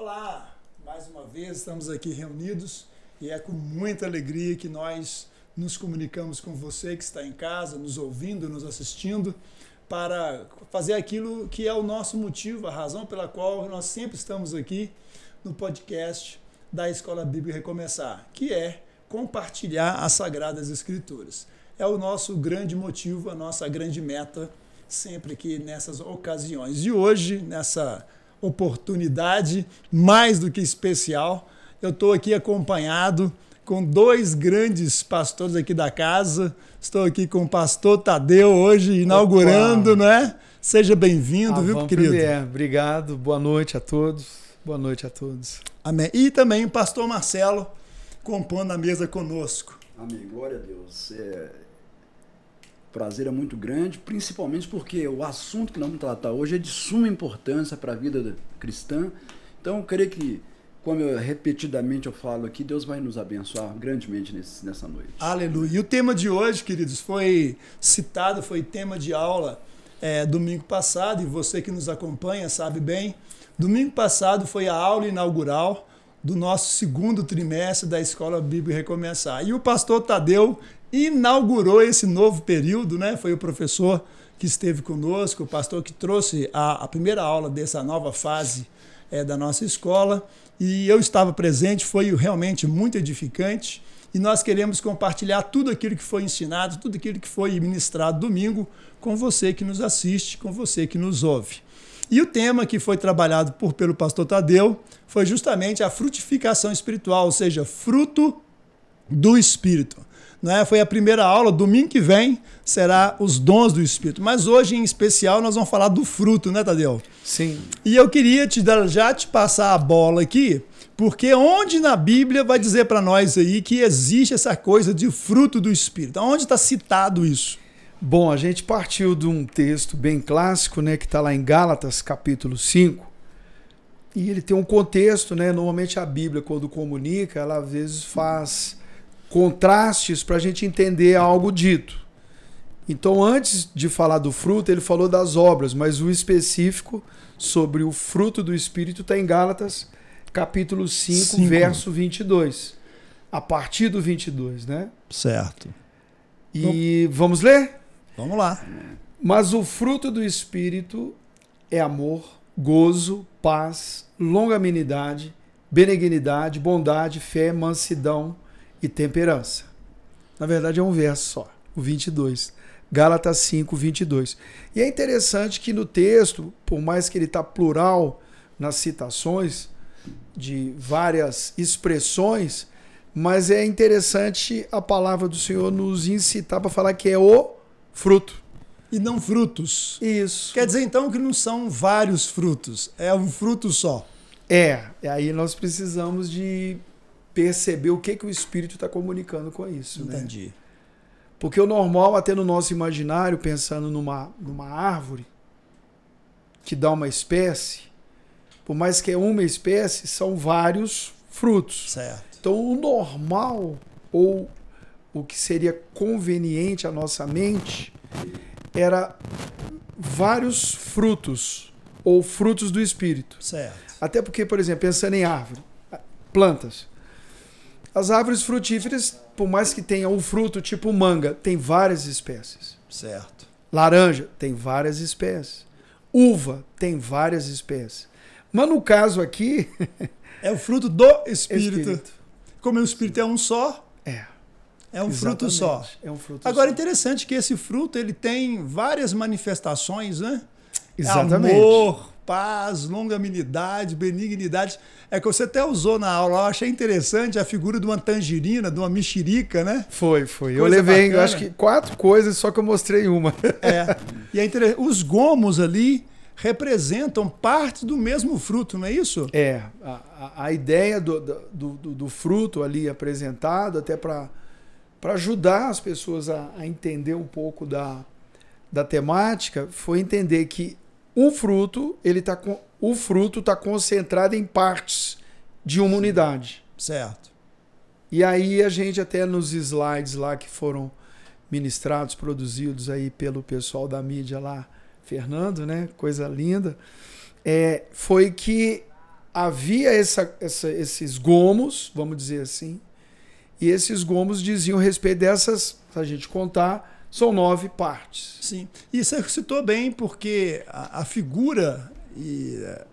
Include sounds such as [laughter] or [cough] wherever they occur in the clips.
Olá, mais uma vez estamos aqui reunidos e é com muita alegria que nós nos comunicamos com você que está em casa, nos ouvindo, nos assistindo, para fazer aquilo que é o nosso motivo, a razão pela qual nós sempre estamos aqui no podcast da Escola Bíblica Recomeçar, que é compartilhar as Sagradas Escrituras. É o nosso grande motivo, a nossa grande meta sempre aqui nessas ocasiões. E hoje, nessa oportunidade mais do que especial. Eu estou aqui acompanhado com dois grandes pastores aqui da casa. Estou aqui com o pastor Tadeu hoje, inaugurando, né? Seja bem-vindo, ah, viu, querido? Primeiro. Obrigado, boa noite a todos. Boa noite a todos. Amém. E também o pastor Marcelo compondo a mesa conosco. Amém, glória a Deus. É prazer é muito grande, principalmente porque o assunto que nós vamos tratar hoje é de suma importância para a vida cristã. Então, eu creio que, como eu, repetidamente eu falo aqui, Deus vai nos abençoar grandemente nesse, nessa noite. Aleluia. E o tema de hoje, queridos, foi citado, foi tema de aula é, domingo passado, e você que nos acompanha sabe bem. Domingo passado foi a aula inaugural do nosso segundo trimestre da Escola Bíblia Recomeçar. E o pastor Tadeu inaugurou esse novo período, né? Foi o professor que esteve conosco, o pastor que trouxe a, a primeira aula dessa nova fase é, da nossa escola. E eu estava presente, foi realmente muito edificante. E nós queremos compartilhar tudo aquilo que foi ensinado, tudo aquilo que foi ministrado domingo com você que nos assiste, com você que nos ouve. E o tema que foi trabalhado por, pelo pastor Tadeu foi justamente a frutificação espiritual, ou seja, fruto do Espírito. Né? Foi a primeira aula, domingo que vem será os dons do Espírito. Mas hoje, em especial, nós vamos falar do fruto, né, Tadeu? Sim. E eu queria te dar, já te passar a bola aqui, porque onde na Bíblia vai dizer para nós aí que existe essa coisa de fruto do Espírito? Onde está citado isso? Bom, a gente partiu de um texto bem clássico, né, que está lá em Gálatas, capítulo 5, e ele tem um contexto, né? Normalmente a Bíblia, quando comunica, ela às vezes faz contrastes para a gente entender algo dito. Então, antes de falar do fruto, ele falou das obras, mas o específico sobre o fruto do Espírito está em Gálatas, capítulo 5, 5, verso 22. A partir do 22, né? Certo. E então, vamos ler? Vamos lá. Mas o fruto do Espírito é amor, gozo, paz, longanimidade, benignidade, bondade, fé, mansidão, e temperança. Na verdade, é um verso só, o 22. Gálatas 5, 22. E é interessante que no texto, por mais que ele está plural nas citações de várias expressões, mas é interessante a palavra do Senhor nos incitar para falar que é o fruto. E não frutos. Isso. Quer dizer então que não são vários frutos, é um fruto só. É, E aí nós precisamos de perceber o que, que o espírito está comunicando com isso. Né? Entendi. Né? Porque o normal, até no nosso imaginário, pensando numa, numa árvore que dá uma espécie, por mais que é uma espécie, são vários frutos. Certo. Então, o normal, ou o que seria conveniente à nossa mente, era vários frutos, ou frutos do espírito. Certo. Até porque, por exemplo, pensando em árvore, plantas. As árvores frutíferas, por mais que tenha um fruto tipo manga, tem várias espécies. Certo. Laranja tem várias espécies. Uva tem várias espécies. Mas no caso aqui. [laughs] é o fruto do espírito. espírito. Como o espírito é um só. É. É um Exatamente. fruto só. É um fruto Agora, só. interessante que esse fruto ele tem várias manifestações, né? Exatamente. Amor, paz, longanimidade, benignidade. É que você até usou na aula, eu achei interessante a figura de uma tangerina, de uma mexerica, né? Foi, foi. Coisa eu levei, bacana. eu acho que quatro coisas, só que eu mostrei uma. É. E é Os gomos ali representam parte do mesmo fruto, não é isso? É. A, a, a ideia do, do, do, do, fruto ali apresentado, até para ajudar as pessoas a, a entender um pouco da, da temática, foi entender que um fruto, ele tá com, o fruto está concentrado em partes de uma Sim. unidade. Certo. E aí a gente até nos slides lá que foram ministrados, produzidos aí pelo pessoal da mídia lá, Fernando, né? Coisa linda. É, foi que havia essa, essa, esses gomos, vamos dizer assim, e esses gomos diziam respeito dessas, a gente contar, são nove partes. Sim. E você citou bem, porque a, a figura e, eh,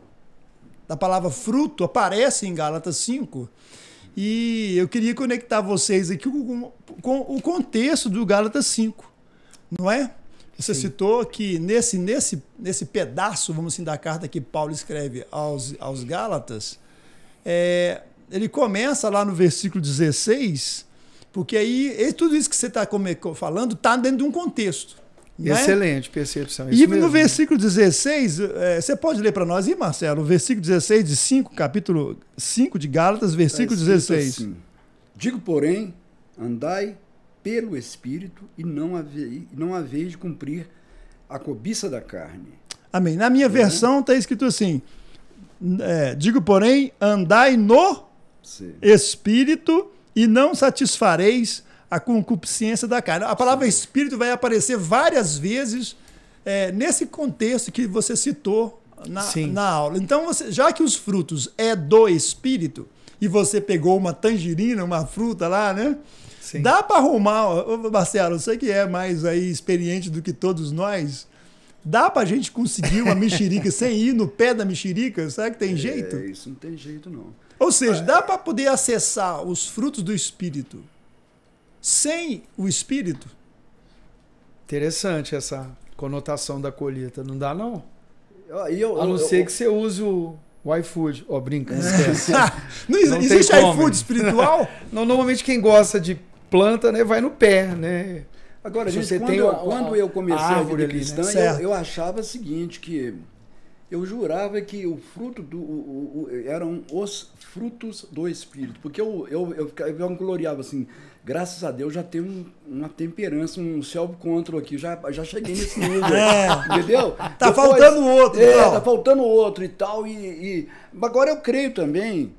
da palavra fruto aparece em Gálatas 5. E eu queria conectar vocês aqui com, com o contexto do Gálatas 5, não é? Você Sim. citou que nesse, nesse, nesse pedaço, vamos assim, da carta que Paulo escreve aos, aos Gálatas, é, ele começa lá no versículo 16 porque aí tudo isso que você está falando está dentro de um contexto. Né? Excelente percepção. e mesmo. no versículo 16, é, você pode ler para nós, e Marcelo, o versículo 16 de 5, capítulo 5 de Gálatas, tá versículo 16. Assim, Digo, porém, andai pelo Espírito e não haveis, não haveis de cumprir a cobiça da carne. Amém. Na minha é. versão está escrito assim: é, Digo, porém, andai no Sim. Espírito e não satisfareis a concupiscência da carne. A palavra espírito vai aparecer várias vezes é, nesse contexto que você citou na, na aula. Então, você, já que os frutos é do espírito, e você pegou uma tangerina, uma fruta lá, né? Sim. Dá para arrumar, Marcelo, você que é mais aí experiente do que todos nós, dá para a gente conseguir uma mexerica [laughs] sem ir no pé da mexerica? Será que tem é, jeito? É, isso não tem jeito não. Ou seja, dá para poder acessar os frutos do espírito sem o espírito? Interessante essa conotação da colheita. Não dá, não. Ah, eu, eu, a não eu, ser que você use o, o iFood. Ó, oh, brinca, não [laughs] esquece. não, não existe iFood espiritual? [laughs] não, normalmente quem gosta de planta, né, vai no pé, né? Agora, gente, você quando, tem quando eu comecei a, a vida ali, né? cristã, né? eu, eu achava o seguinte, que eu jurava que o fruto do. O, o, eram os frutos do Espírito. Porque eu, eu, eu, eu, gloriava assim, graças a Deus já tem um, uma temperança, um self-control aqui. Já, já cheguei nesse [laughs] nível. é. Entendeu? Tá Depois, faltando outro, é, tá faltando outro e tal. E, e, Agora eu creio também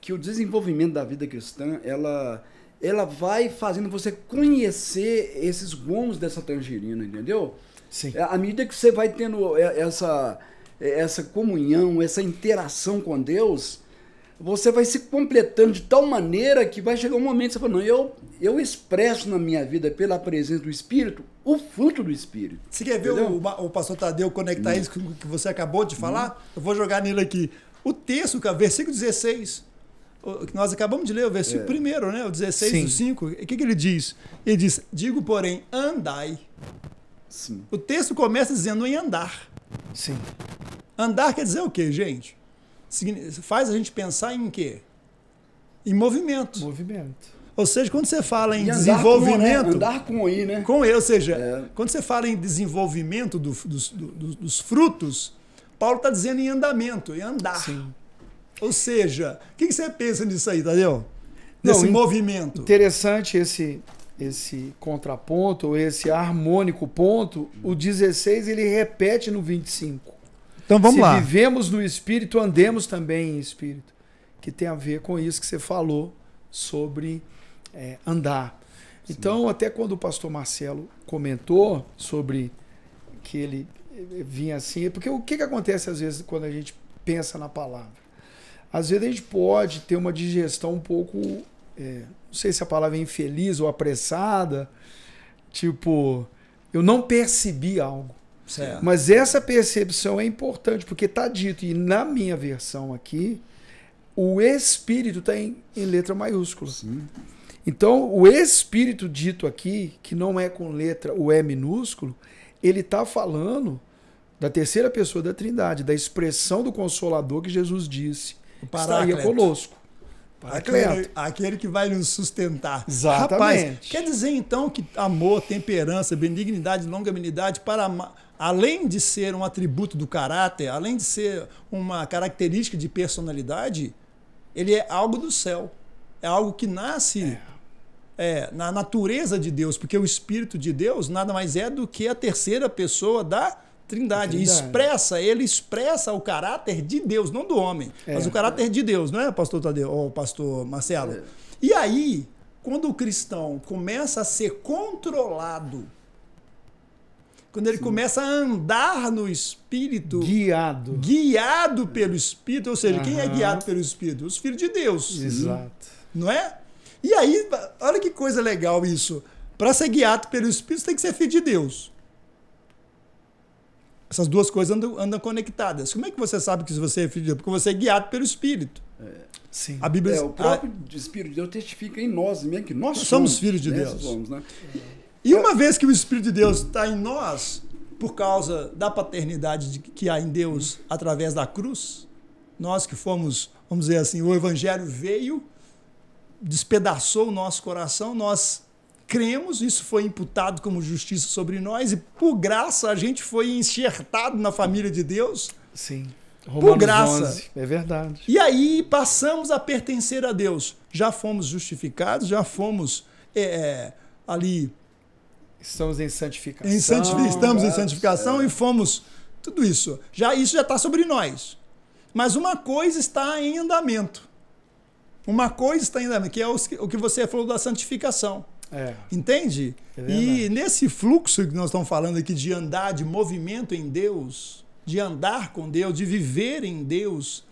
que o desenvolvimento da vida cristã, ela. Ela vai fazendo você conhecer esses gomos dessa tangerina, entendeu? Sim. É, à medida que você vai tendo é, essa, é, essa comunhão, essa interação com Deus, você vai se completando de tal maneira que vai chegar um momento que você fala, não, eu, eu expresso na minha vida, pela presença do Espírito, o fruto do Espírito. Você quer ver o, o, pastor Tadeu conectar não. Hum. isso com o que você acabou de falar? Não. Hum. Eu vou jogar nele aqui. O texto, versículo 16, que nós acabamos de ler, o versículo é. primeiro, né? o 16 Sim. do 5, o que, que ele diz? Ele diz, digo, porém, andai. Sim. O texto começa dizendo em andar. Sim. Andar quer dizer o quê, gente? Faz a gente pensar em quê? Em movimento. Movimento. Ou seja, quando você fala em andar né? desenvolvimento. Com, né? Andar com o I, né? Com E, ou seja, é. quando você fala em desenvolvimento do, dos, do, dos, frutos, Paulo está dizendo em andamento, em andar. Sim. Ou seja, o que, que, você pensa nisso aí, Tadeu? Nesse Não, movimento. Interessante esse, esse contraponto, ou esse harmônico ponto, o 16 ele repete no 25. Então vamos Se lá. vivemos no espírito, andemos também em espírito. Que tem a ver com isso que você falou sobre é, andar. Sim. Então, até quando o pastor Marcelo comentou sobre que ele eh, vinha assim, é porque o que, que acontece às vezes quando a gente pensa na palavra? Às vezes a gente pode ter uma digestão um pouco é, não sei se a palavra é infeliz ou apressada, tipo, eu não percebi algo. Certo. Mas essa percepção é importante, porque está dito, e na minha versão aqui, o espírito está em, em, letra maiúscula. Sim. Então, o espírito dito aqui, que não é com letra, o é minúsculo, ele está falando da terceira pessoa da Trindade, da expressão do Consolador que Jesus disse. Estaria conosco. Paracleto. Aquele, aquele que vai nos sustentar. Exatamente. Rapaz, quer dizer então que amor, temperança, benignidade, longanimidade, para além de ser um atributo do caráter, além de ser uma característica de personalidade, ele é algo do céu. É algo que nasce é. É, na natureza de Deus, porque o Espírito de Deus nada mais é do que a terceira pessoa da Trindade. É trindade. Expressa, ele expressa o caráter de Deus, não do homem, é. mas o caráter de Deus, não é, pastor Tadeu, ou pastor Marcelo? É. E aí, quando o cristão começa a ser controlado, quando ele Sim. começa a andar no Espírito. Guiado. Guiado pelo Espírito. Ou seja, Aham. quem é guiado pelo Espírito? Os filhos de Deus. Exato. Não é? E aí, olha que coisa legal isso. Para ser guiado pelo Espírito, você tem que ser filho de Deus. Essas duas coisas andam, andam conectadas. Como é que você sabe que você é filho de Deus? Porque você é guiado pelo Espírito. É. Sim. A Bíblia é, o próprio a... Espírito de Deus testifica em nós mesmo que nós, nós somos, somos, filhos de né? Deus. Somos, né? E uma vez que o Espírito de Deus está em nós, por causa da paternidade que há em Deus através da cruz, nós que fomos, vamos dizer assim, o Evangelho veio, despedaçou o nosso coração, nós cremos, isso foi imputado como justiça sobre nós e por graça a gente foi enxertado na família de Deus. Sim. Romanos por graça. 11, é verdade. E aí passamos a pertencer a Deus. Já fomos justificados, já fomos é, é ali. Estamos em santificação. Em Estamos graças, em santificação é. e fomos. Tudo isso. Já, isso já está sobre nós. Mas uma coisa está em andamento. Uma coisa está em andamento, que é o que você falou da santificação. É. Entende? É e nesse fluxo que nós estamos falando aqui de andar, de movimento em Deus, de andar com Deus, de viver em Deus,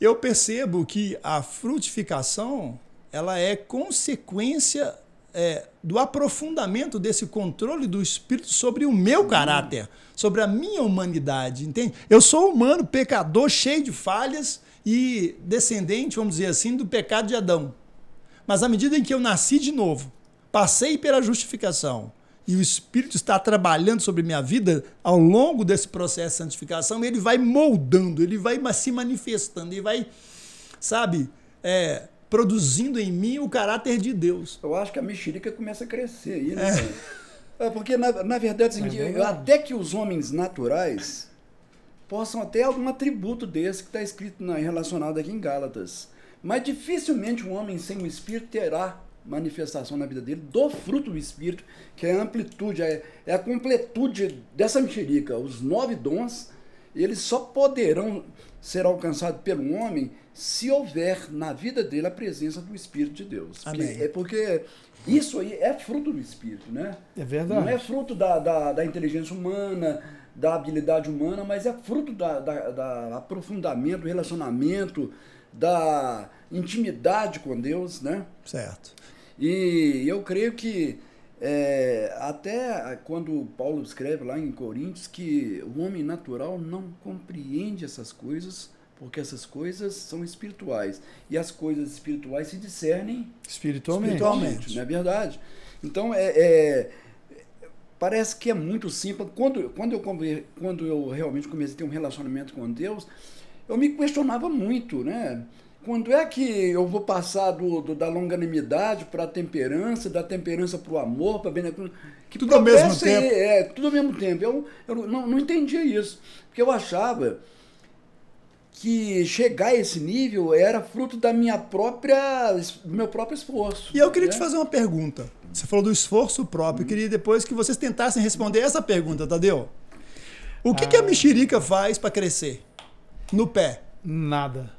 eu percebo que a frutificação ela é consequência é, do aprofundamento desse controle do Espírito sobre o meu caráter, sobre a minha humanidade, entende? Eu sou humano, pecador, cheio de falhas e descendente, vamos dizer assim, do pecado de Adão. Mas à medida em que eu nasci de novo, passei pela justificação e o Espírito está trabalhando sobre minha vida ao longo desse processo de santificação, ele vai moldando, ele vai se manifestando, ele vai, sabe, é, produzindo em mim o caráter de Deus. Eu acho que a mexerica começa a crescer aí, né? É. É porque, na, na verdade, assim, até que os homens naturais possam até algum atributo desse que está escrito na, relacionado aqui em Gálatas. Mas dificilmente um homem sem o Espírito terá manifestação na vida dele do fruto do Espírito, que é a amplitude, é, é a completude dessa mexerica. Os nove dons, eles só poderão ser alcançados pelo homem se houver na vida dele a presença do Espírito de Deus. Amém. É porque isso aí é fruto do Espírito, né? É verdade. Não é fruto da, da, da inteligência humana, da habilidade humana, mas é fruto da, da, da aprofundamento, relacionamento, da intimidade com Deus, né? Certo. E eu creio que é, até quando Paulo escreve lá em Coríntios que o homem natural não compreende essas coisas, porque essas coisas são espirituais. E as coisas espirituais se discernem espiritualmente. espiritualmente não é verdade? Então, é, é, parece que é muito simples. Quando, quando, eu, quando eu realmente comecei a ter um relacionamento com Deus, eu me questionava muito, né? Quando é que eu vou passar do, do da longanimidade para a temperança, da temperança para o amor, para a benevolência? Tudo ao mesmo tempo. É, tudo ao mesmo tempo. Eu, eu não, não entendia isso, porque eu achava que chegar a esse nível era fruto da minha própria, do meu próprio esforço. E eu queria né? te fazer uma pergunta. Você falou do esforço próprio. Eu queria depois que vocês tentassem responder essa pergunta, Tadeu. O que, ah. que a ah. mexerica faz para crescer no pé? Nada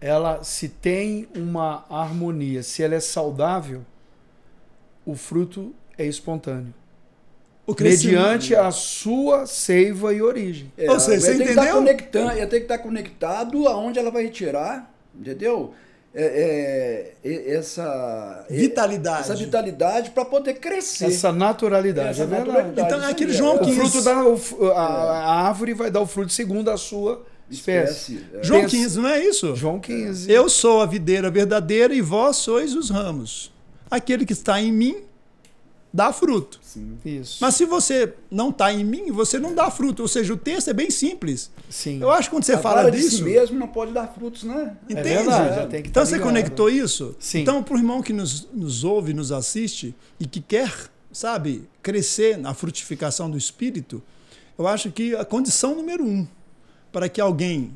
ela se tem uma harmonia, se ela é saudável, o fruto é espontâneo. mediante a sua seiva e origem. É, Ou você entendeu? Tá conectando, ia ter que estar tá conectado aonde ela vai retirar, entendeu? É, é, essa vitalidade, essa vitalidade para poder crescer, essa naturalidade, essa é naturalidade. Então é aquele é. João que o fruto da a, a árvore vai dar o fruto segundo a sua espécie. espécie. É. É. João Pensa. 15, não é isso? João 15. Eu sou a videira verdadeira e vós sois os ramos. Aquele que está em mim dá fruto. Sim. Isso. Mas se você não está em mim, você não dá fruto. Ou seja, o texto é bem simples. Sim. Eu acho que quando você Agora fala disso. Si mesmo não pode dar frutos, né? Entende? É verdade, é. então tá você conectou isso? Sim. Então, para o irmão que nos, nos ouve, nos assiste e que quer, sabe, crescer na frutificação do espírito, eu acho que a condição número um para que alguém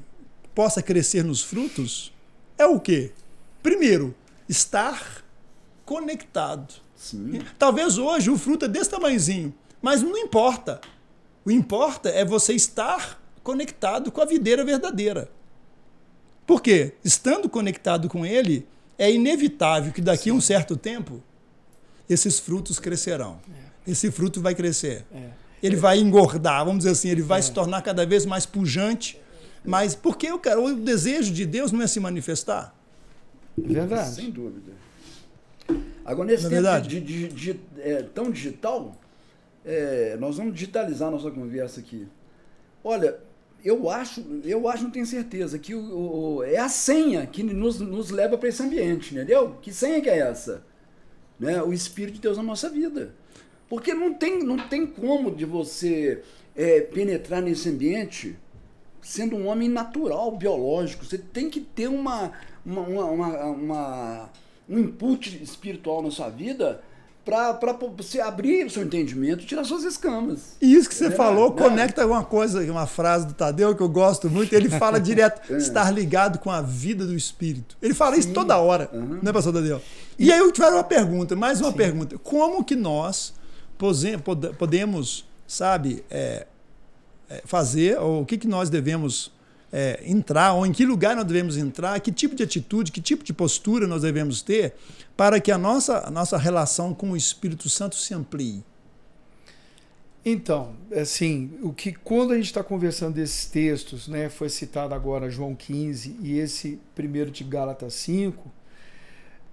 possa crescer nos frutos é o quê? Primeiro, estar conectado. Sim. Talvez hoje o fruto é desse tamanhozinho, mas não importa. O importa é você estar conectado com a videira verdadeira. Por quê? Estando conectado com ele, é inevitável que daqui a um certo tempo esses frutos crescerão. É. Esse fruto vai crescer. É ele vai engordar, vamos dizer assim, ele vai é. se tornar cada vez mais pujante. Mas porque eu quero, o desejo de Deus não é se manifestar. É verdade. Sem dúvida. Agora, nesse é tempo De, de, de, é, tão digital, é, nós vamos digitalizar nossa conversa aqui. Olha, eu acho, eu acho, não tenho certeza, que o, o é a senha que nos, nos leva para esse ambiente, entendeu? Que senha que é essa? Né? O Espírito de Deus na nossa vida. Porque não tem, não tem como de você é, penetrar nesse ambiente sendo um homem natural, biológico. Você tem que ter uma, uma, uma, uma um input espiritual na sua vida para você abrir o seu entendimento, tirar suas escamas. E isso que você é, falou né? conecta alguma coisa, uma frase do Tadeu que eu gosto muito, ele fala [laughs] direto, é. estar ligado com a vida do espírito. Ele fala Sim. isso toda hora, uhum. né, pastor Tadeu? E, e aí eu tiver uma pergunta, mais uma Sim. pergunta. Como que nós podemos, sabe, é, é, fazer, ou o que, que nós devemos é, entrar, ou em que lugar nós devemos entrar, que tipo de atitude, que tipo de postura nós devemos ter para que a nossa, a nossa relação com o Espírito Santo se amplie. Então, assim, o que quando a gente está conversando desses textos, né, foi citado agora João 15 e esse primeiro de Gálatas 5,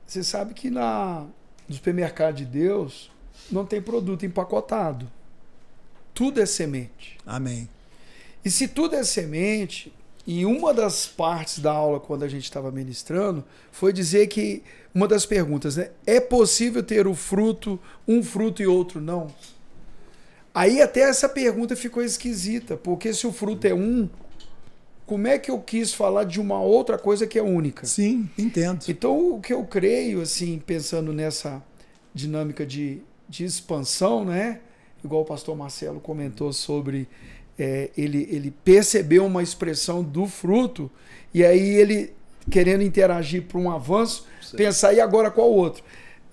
você sabe que na, no supermercado de Deus, não tem produto empacotado. Tudo é semente. Amém. E se tudo é semente, e uma das partes da aula, quando a gente estava ministrando, foi dizer que uma das perguntas, né? É possível ter o fruto, um fruto e outro não? Aí até essa pergunta ficou esquisita, porque se o fruto é um, como é que eu quis falar de uma outra coisa que é única? Sim, entendo. Então, o que eu creio, assim, pensando nessa dinâmica de de expansão, né? Igual o pastor Marcelo comentou sobre é, ele, ele percebeu uma expressão do fruto e aí ele querendo interagir para um avanço, Sim. pensar e agora qual outro?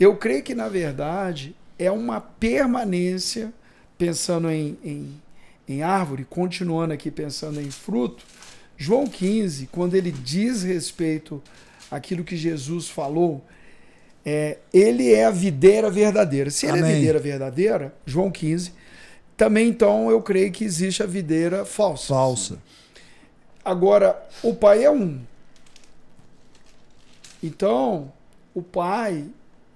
Eu creio que na verdade é uma permanência pensando em, em, em árvore, continuando aqui pensando em fruto. João 15, quando ele diz respeito àquilo que Jesus falou, é, ele é a videira verdadeira. Se ele é Amém. é a videira verdadeira, João 15, também então eu creio que existe a videira falsa. Falsa. Agora, o pai é um. Então, o pai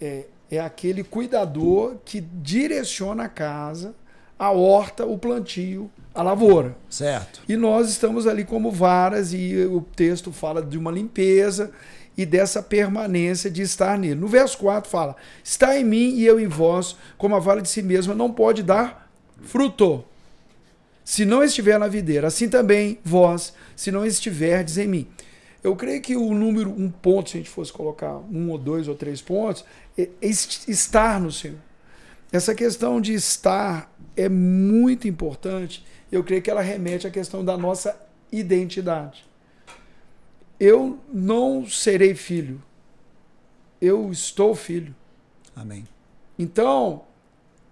é, é aquele cuidador que direciona a casa, a horta, o plantio, a lavoura. Certo. E nós estamos ali como varas, e o texto fala de uma limpeza e dessa permanência de estar nele. No verso 4 fala: Está em mim e eu em vós, como a vara de si mesma não pode dar fruto. Se não estiver na videira, assim também vós, se não estiverdes em mim. Eu creio que o número, um ponto, se a gente fosse colocar um ou dois ou três pontos, é, é estar no Senhor. Essa questão de estar é muito importante. Eu creio que ela remete à questão da nossa identidade eu não serei filho. Eu estou filho. Amém. Então,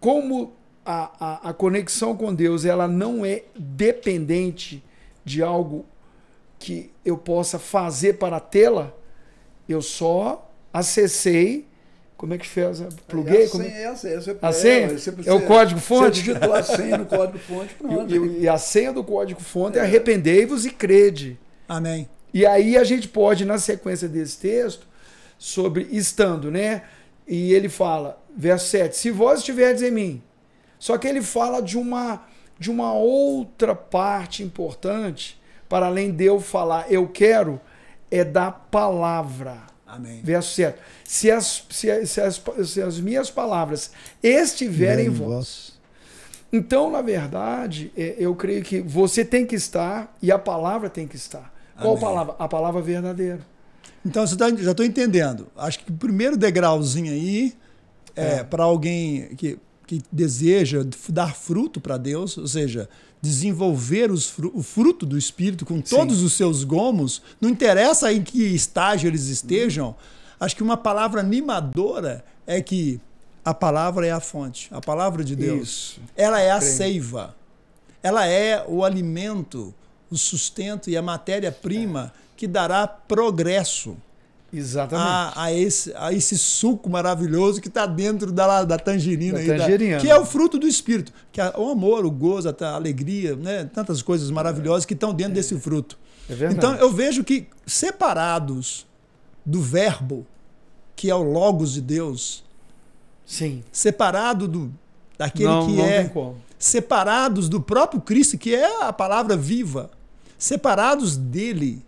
como a, a, a conexão com Deus ela não é dependente de algo que eu possa fazer para tê-la, eu só acessei como é que fez? Pluguei? É a é senha, é a senha. a senha? É, é o código fonte? Você digitou a senha no código fonte, pronto. E, e, e a senha do código fonte é, é arrependei-vos e crede. Amém. E aí a gente pode, na sequência desse texto, sobre estando, né? E ele fala, verso 7, se vós estiverdes em mim. Só que ele fala de uma, de uma outra parte importante, para além de eu falar, eu quero, é da palavra. Amém. Verso 7. Se as, se, se as, se as minhas palavras estiverem em vós. vós. Então, na verdade, é, eu creio que você tem que estar e a palavra tem que estar. Qual Amém. palavra? A palavra verdadeira. Então, você tá, já estou entendendo. Acho que o primeiro degrauzinho aí é, é. para alguém que, que deseja dar fruto para Deus, ou seja, desenvolver os, o fruto do Espírito com todos Sim. os seus gomos, não interessa em que estágio eles estejam, acho que uma palavra animadora é que a palavra é a fonte, a palavra de Deus. Isso. Ela é a Entendi. seiva, ela é o alimento o sustento e a matéria-prima que dará progresso. Exatamente. A, a, esse, a esse suco maravilhoso que está dentro da, da tangerina. Da aí, Da, que é o fruto do espírito. Que é o amor, o gozo, a, alegria, né? tantas coisas maravilhosas que estão dentro é. desse fruto. É verdade. Então eu vejo que separados do verbo, que é o logos de Deus, sim separado do, daquele não, que não é, separados do próprio Cristo, que é a palavra viva, separados dele,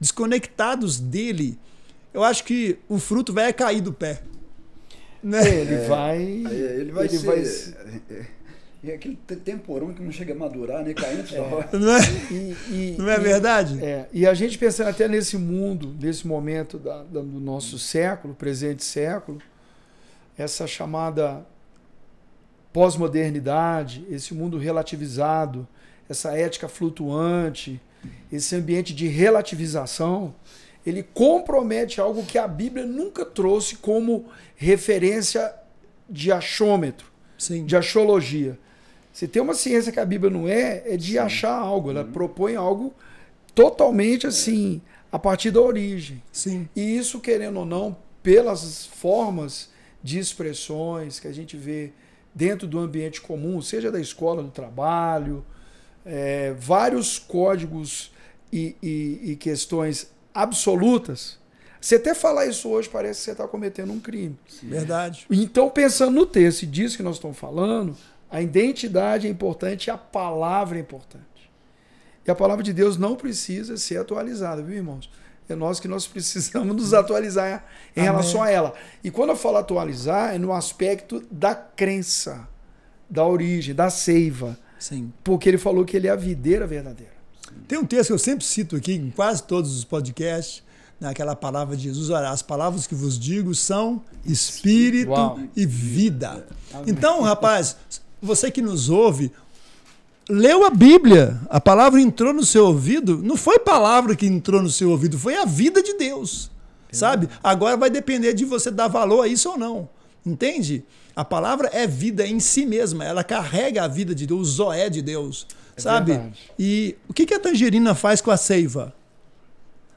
desconectados dele, eu acho que o fruto vai cair do pé. Né? É, ele é, vai. Ele vai. Ele ser, vai E é, é, aquele temporão que não chega a madurar, né? Caindo é, Não é, e, e, não é e, verdade? É, e a gente pensando até nesse mundo, nesse momento da, da, do nosso século, presente século, essa chamada pós-modernidade, esse mundo relativizado, essa ética flutuante, esse ambiente de relativização, ele compromete algo que a Bíblia nunca trouxe como referência de achômetro, Sim. de achologia. Se tem uma ciência que a Bíblia não é, é de Sim. achar algo. Ela uhum. propõe algo totalmente assim, a partir da origem. Sim. E isso, querendo ou não, pelas formas de expressões que a gente vê dentro do ambiente comum, seja da escola, do trabalho, é, vários códigos e, e, e questões absolutas, você até falar isso hoje parece que você está cometendo um crime. Sim. Verdade. Então, pensando no texto e disso que nós estamos falando, a identidade é importante, a palavra é importante. E a palavra de Deus não precisa ser atualizada, viu, irmãos? É nós que nós [laughs] precisamos nos atualizar em Amém. relação a ela. E quando eu falo atualizar, é no aspecto da crença, da origem, da seiva. Sim. Porque ele falou que ele é a videira verdadeira. Tem um texto que eu sempre cito aqui em quase todos os podcasts, naquela palavra de Jesus, olha, as palavras que vos digo são espírito Uau. e vida. Então, rapaz, você que nos ouve, leu a Bíblia, a palavra entrou no seu ouvido, não foi palavra que entrou no seu ouvido, foi a vida de Deus, sabe? É. Agora vai depender de você dar valor a isso ou não, entende? A palavra é vida em si mesma, ela carrega a vida de Deus, o zoé de Deus, é sabe? Verdade. E o que, que a tangerina faz com a seiva?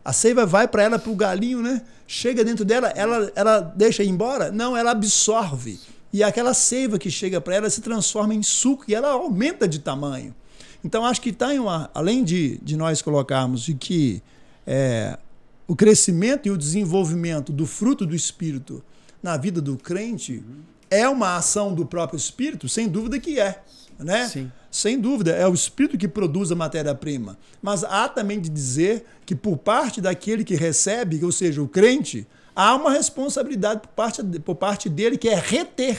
A seiva vai para ela, para o galinho, né? Chega dentro dela, ela, ela deixa ir embora? Não, ela absorve. E aquela seiva que chega para ela se transforma em suco e ela aumenta de tamanho. Então, acho que está em uma. Além de, de nós colocarmos de que é, o crescimento e o desenvolvimento do fruto do Espírito na vida do crente é uma ação do próprio espírito? Sem dúvida que é. Né? Sim. Sem dúvida, é o espírito que produz a matéria-prima. Mas há também de dizer que, por parte daquele que recebe, ou seja, o crente, há uma responsabilidade por parte, por parte dele que é reter.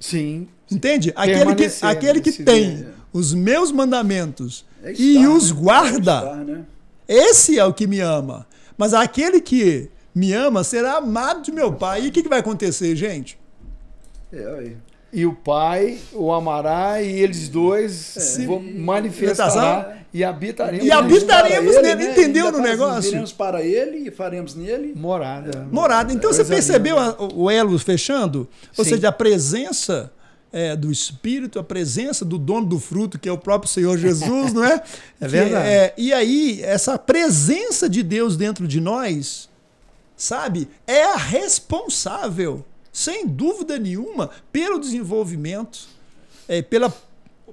Sim. Entende? Aquele que, aquele que né, tem dia. É. os meus mandamentos é estar, e os né? guarda, é estar, né? esse é o que me ama. Mas aquele que me ama será amado de meu pai. E o que, que vai acontecer, gente? É, e o pai, o Amará e eles dois é. se manifestarão e habitaremos E habitaremos nele, né? entendeu no negócio? Viremos para ele e faremos nele morada. É. Morada. Então você percebeu a, o elo fechando? Ou Sim. seja, a presença é, do Espírito, a presença do dono do fruto, que é o próprio Senhor Jesus, não é? [laughs] É verdade. É, e aí, essa presença de Deus dentro de nós, sabe, é a responsável sem dúvida nenhuma, pelo desenvolvimento, é, pela,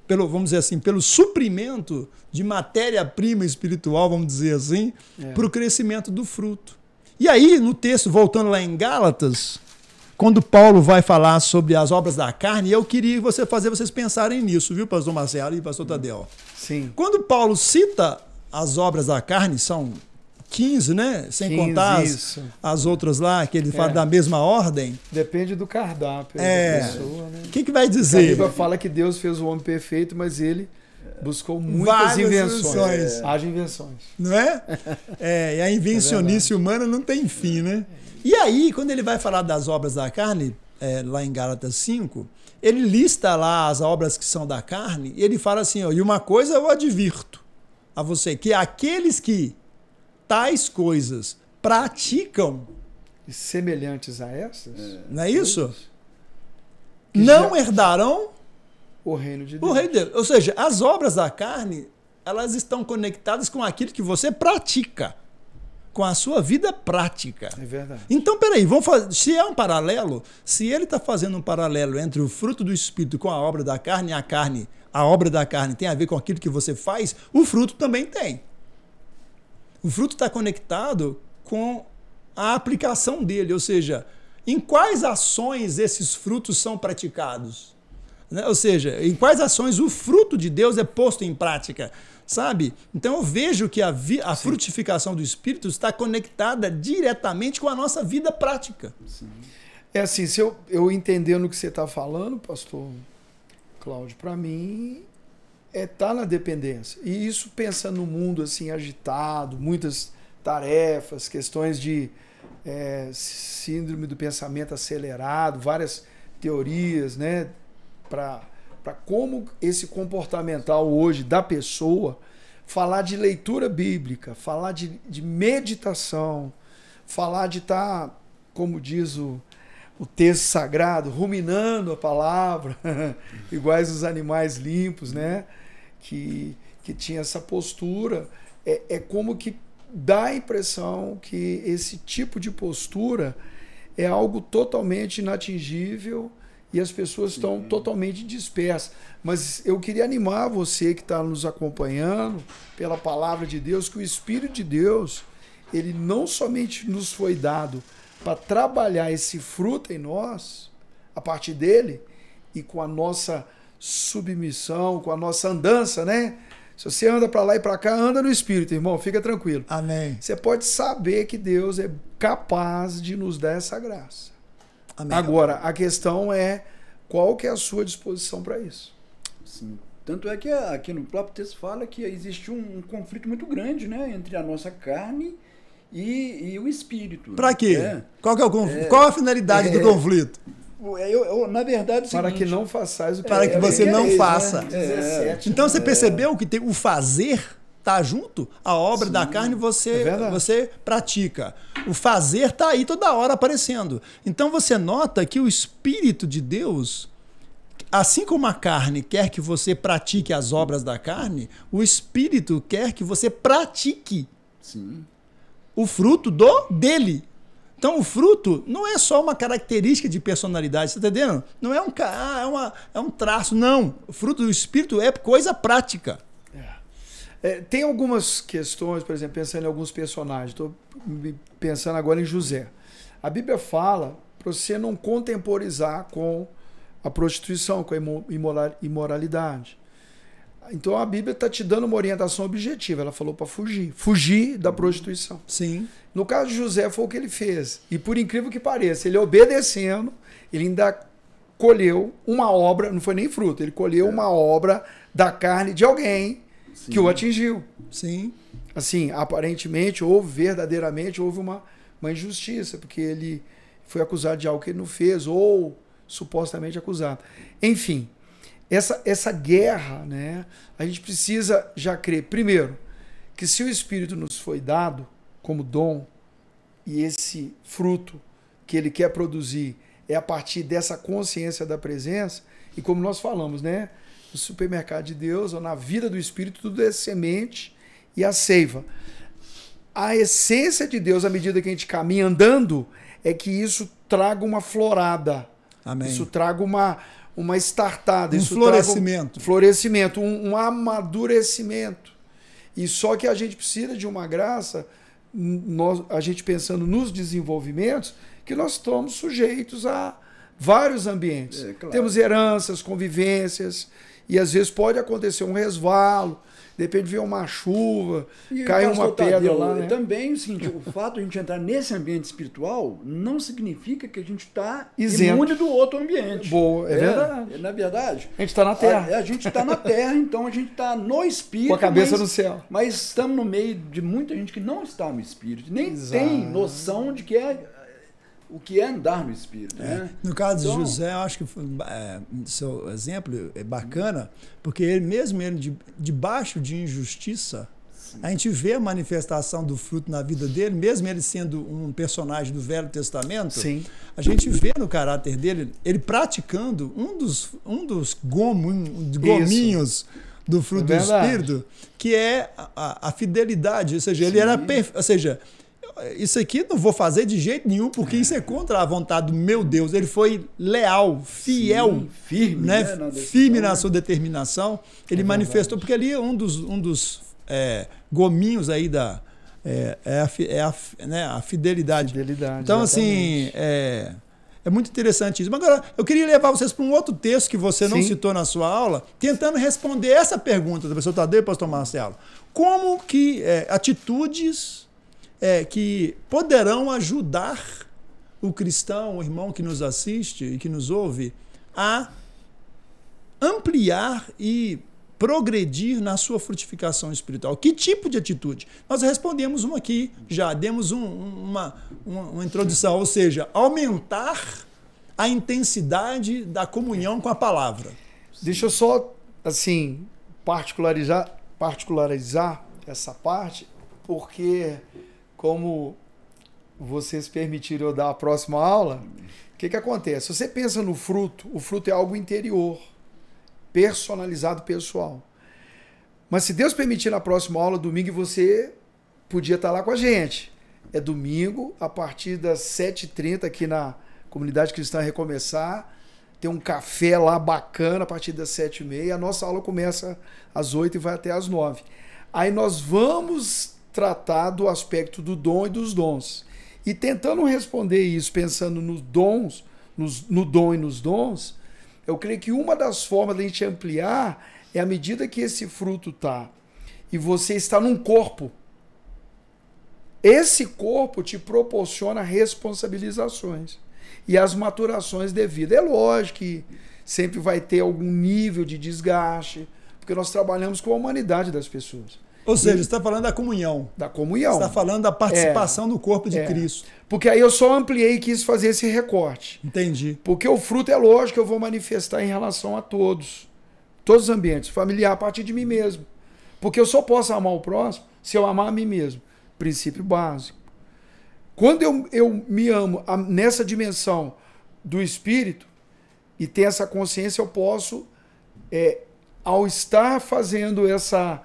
pelo, vamos dizer assim, pelo suprimento de matéria-prima espiritual, vamos dizer assim, é. para o crescimento do fruto. E aí, no texto, voltando lá em Gálatas, quando Paulo vai falar sobre as obras da carne, eu queria você fazer vocês pensarem nisso, viu, pastor Marcelo e pastor Tadeu? Sim. Quando Paulo cita as obras da carne, são 15, né? Sem 15, contar as, as, outras lá, que ele é. fala da mesma ordem. Depende do cardápio é. da pessoa, né? O que, que vai dizer? A Bíblia fala que Deus fez o homem perfeito, mas ele buscou muitas Várias invenções. invenções. É. invenções. Não é? [laughs] é? E a invencionice é humana não tem fim, né? E aí, quando ele vai falar das obras da carne, é, lá em Gálatas 5, ele lista lá as obras que são da carne, e ele fala assim, ó, e uma coisa eu advirto a você, que aqueles que tais coisas praticam. E semelhantes a essas? É. Não é isso? Não herdarão o reino de Deus. O reino de Deus. Ou seja, as obras da carne, elas estão conectadas com aquilo que você pratica. Com a sua vida prática. É verdade. Então, peraí, vamos fazer. Se é um paralelo, se ele está fazendo um paralelo entre o fruto do Espírito com a obra da carne, a carne, a obra da carne tem a ver com aquilo que você faz, o fruto também tem. O fruto está conectado com a aplicação dele, ou seja, em quais ações esses frutos são praticados. Né? Ou seja, em quais ações o fruto de Deus é posto em prática, sabe? Então eu vejo que a, a frutificação do Espírito está conectada diretamente com a nossa vida prática. Sim. É assim, se eu, eu entendendo o que você está falando, pastor Cláudio, para mim está é, tá na dependência. E isso pensa no mundo assim agitado, muitas tarefas, questões de é, síndrome do pensamento acelerado, várias teorias, né, para como esse comportamental hoje da pessoa, falar de leitura bíblica, falar de, de meditação, falar de estar, tá, como diz o, o texto sagrado, ruminando a palavra, [laughs] iguais os animais limpos, né? que, que tinha essa postura, é, é como que dá a impressão que esse tipo de postura é algo totalmente inatingível e as pessoas estão totalmente dispersas. Mas eu queria animar você que está nos acompanhando pela palavra de Deus, que o Espírito de Deus, ele não somente nos foi dado para trabalhar esse fruto em nós, a partir dele, e com a nossa submissão, com a nossa andança, né? Se você anda para lá e para cá, anda no Espírito, irmão, fica tranquilo. Amém. Você pode saber que Deus é capaz de nos dar essa graça. Amém. Agora, a questão é qual que é a sua disposição para isso. Sim. Tanto é que aqui no próprio texto fala que existe um, um conflito muito grande né, entre a nossa carne e, e o espírito. Para quê? É. Qual, é o, é. qual a finalidade é. do conflito? É, eu, eu, na verdade, é para seguinte, que não faças o que Para que é você não né? faça. Né? 17, então você percebeu que tem o fazer tá junto, a obra Sim, da carne você, é você pratica. O fazer tá aí toda hora aparecendo. Então você nota que o Espírito de Deus, assim como a carne quer que você pratique as obras da carne, o Espírito quer que você pratique Sim. o fruto do dele. Então o fruto não é só uma característica de personalidade, você está entendendo? Não é um, ah, é uma, é um traço, não. O fruto do espírito é coisa prática. É, é tem algumas questões, por exemplo, pensando em alguns personagens. Estou pensando agora em José. A Bíblia fala para você não contemporizar com a prostituição, com a imoralidade. Então a Bíblia está te dando uma orientação objetiva. Ela falou para fugir. Fugir da prostituição. Sim. No caso de José, foi o que ele fez. E por incrível que pareça, ele obedecendo, ele ainda colheu uma obra, não foi nem fruto, ele colheu é. uma obra da carne de alguém Sim. que o atingiu. Sim. Assim, aparentemente ou verdadeiramente houve uma, uma injustiça, porque ele foi acusado de algo que ele não fez, ou supostamente acusado. Enfim, essa, essa guerra, né? A gente precisa já crer, primeiro, que se o Espírito nos foi dado como dom e esse fruto que ele quer produzir é a partir dessa consciência da presença, e como nós falamos, né? No supermercado de Deus, ou na vida do Espírito, tudo é semente e a seiva. A essência de Deus, à medida que a gente caminha andando, é que isso traga uma florada. Amém. Isso traga uma, uma estartada. Um isso florescimento. Um florescimento, um, um amadurecimento. E só que a gente precisa de uma graça, nós, a gente pensando nos desenvolvimentos, que nós estamos sujeitos a vários ambientes. É, claro. Temos heranças, convivências, e às vezes pode acontecer um resvalo de repente uma chuva, e cai uma pedra Tadeu, lá. Né? né? Também, assim, o fato de a gente entrar nesse ambiente espiritual não significa que a gente está imune do outro ambiente. Boa, é, é verdade. É, na verdade. A gente está na Terra. A, a gente está na Terra, então a gente está no Espírito. Com a cabeça mas, no céu. Mas estamos no meio de muita gente que não está no Espírito, nem Exato. tem noção de que é o que é andar no Espírito. É. Né? No caso então, de José, eu acho que foi, é, seu exemplo é bacana, porque ele, mesmo ele de, debaixo de injustiça, sim. a gente vê a manifestação do fruto na vida dele, mesmo ele sendo um personagem do Velho Testamento, sim. a gente vê no caráter dele, ele praticando um dos, um dos gomo, gominhos. Isso. Do fruto é do Espírito, que é a, a, fidelidade. Ou seja, sim. ele era. Ou seja, isso aqui não vou fazer de jeito nenhum, porque isso é contra a vontade do meu Deus. Ele foi leal, fiel, Sim, firme, né? né na firme na sua determinação. Ele é manifestou, porque ali é um dos, um dos é, gominhos aí da. É, é a, é a, né? a fidelidade. fidelidade. Então, assim, exatamente. assim. É, é muito interessante isso. Mas agora, eu queria levar vocês para um outro texto que você não Sim. citou na sua aula, tentando responder essa pergunta do professor Tadeu tá e pastor Marcelo. Como que é, atitudes é, que poderão ajudar o cristão, o irmão que nos assiste e que nos ouve, a ampliar e progredir na sua frutificação espiritual? Que tipo de atitude? Nós respondemos uma aqui já, demos um, uma, uma, uma introdução, ou seja, aumentar a intensidade da comunhão com a palavra. Deixa eu só, assim, particularizar, particularizar essa parte, porque como vocês permitiram eu dar a próxima aula, o que, que acontece? Você pensa no fruto, o fruto é algo interior, personalizado pessoal. Mas se Deus permitir na próxima aula, domingo, você podia estar tá lá com a gente. É domingo, a partir das 7h30 aqui na Comunidade Cristã Recomeçar. Tem um café lá bacana a partir das 7h30. A nossa aula começa às 8 e vai até às 9 Aí nós vamos tratar do aspecto do dom e dos dons. E tentando responder isso, pensando nos dons, nos, no dom e nos dons, eu creio que uma das formas da gente ampliar é à medida que esse fruto está e você está num corpo. Esse corpo te proporciona responsabilizações e as maturações devidas. É lógico que sempre vai ter algum nível de desgaste, porque nós trabalhamos com a humanidade das pessoas. Ou seja, e... você está falando da comunhão. Da comunhão. Você está falando da participação é. no corpo de é. Cristo. Porque aí eu só ampliei e quis fazer esse recorte. Entendi. Porque o fruto é lógico, eu vou manifestar em relação a todos. Todos os ambientes, familiar, a partir de mim mesmo. Porque eu só posso amar o próximo se eu amar a mim mesmo. Princípio básico. Quando eu, eu me amo nessa dimensão do espírito e tenho essa consciência, eu posso, é, ao estar fazendo essa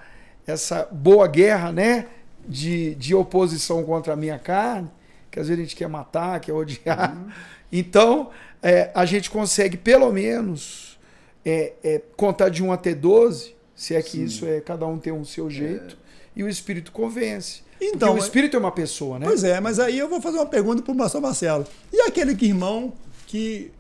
essa boa guerra, né? De, de oposição contra a minha carne, que às vezes a gente quer matar, quer odiar. Uhum. [laughs] Então, é, a gente consegue pelo menos é, é, contar de 1 até 12, se é que Sim. isso é, cada um tem um seu é. jeito, e o espírito convence. Então, Porque o é- espírito é uma pessoa, né? Pois é, mas aí eu vou fazer uma pergunta para o pastor Marcelo. E aquele que irmão que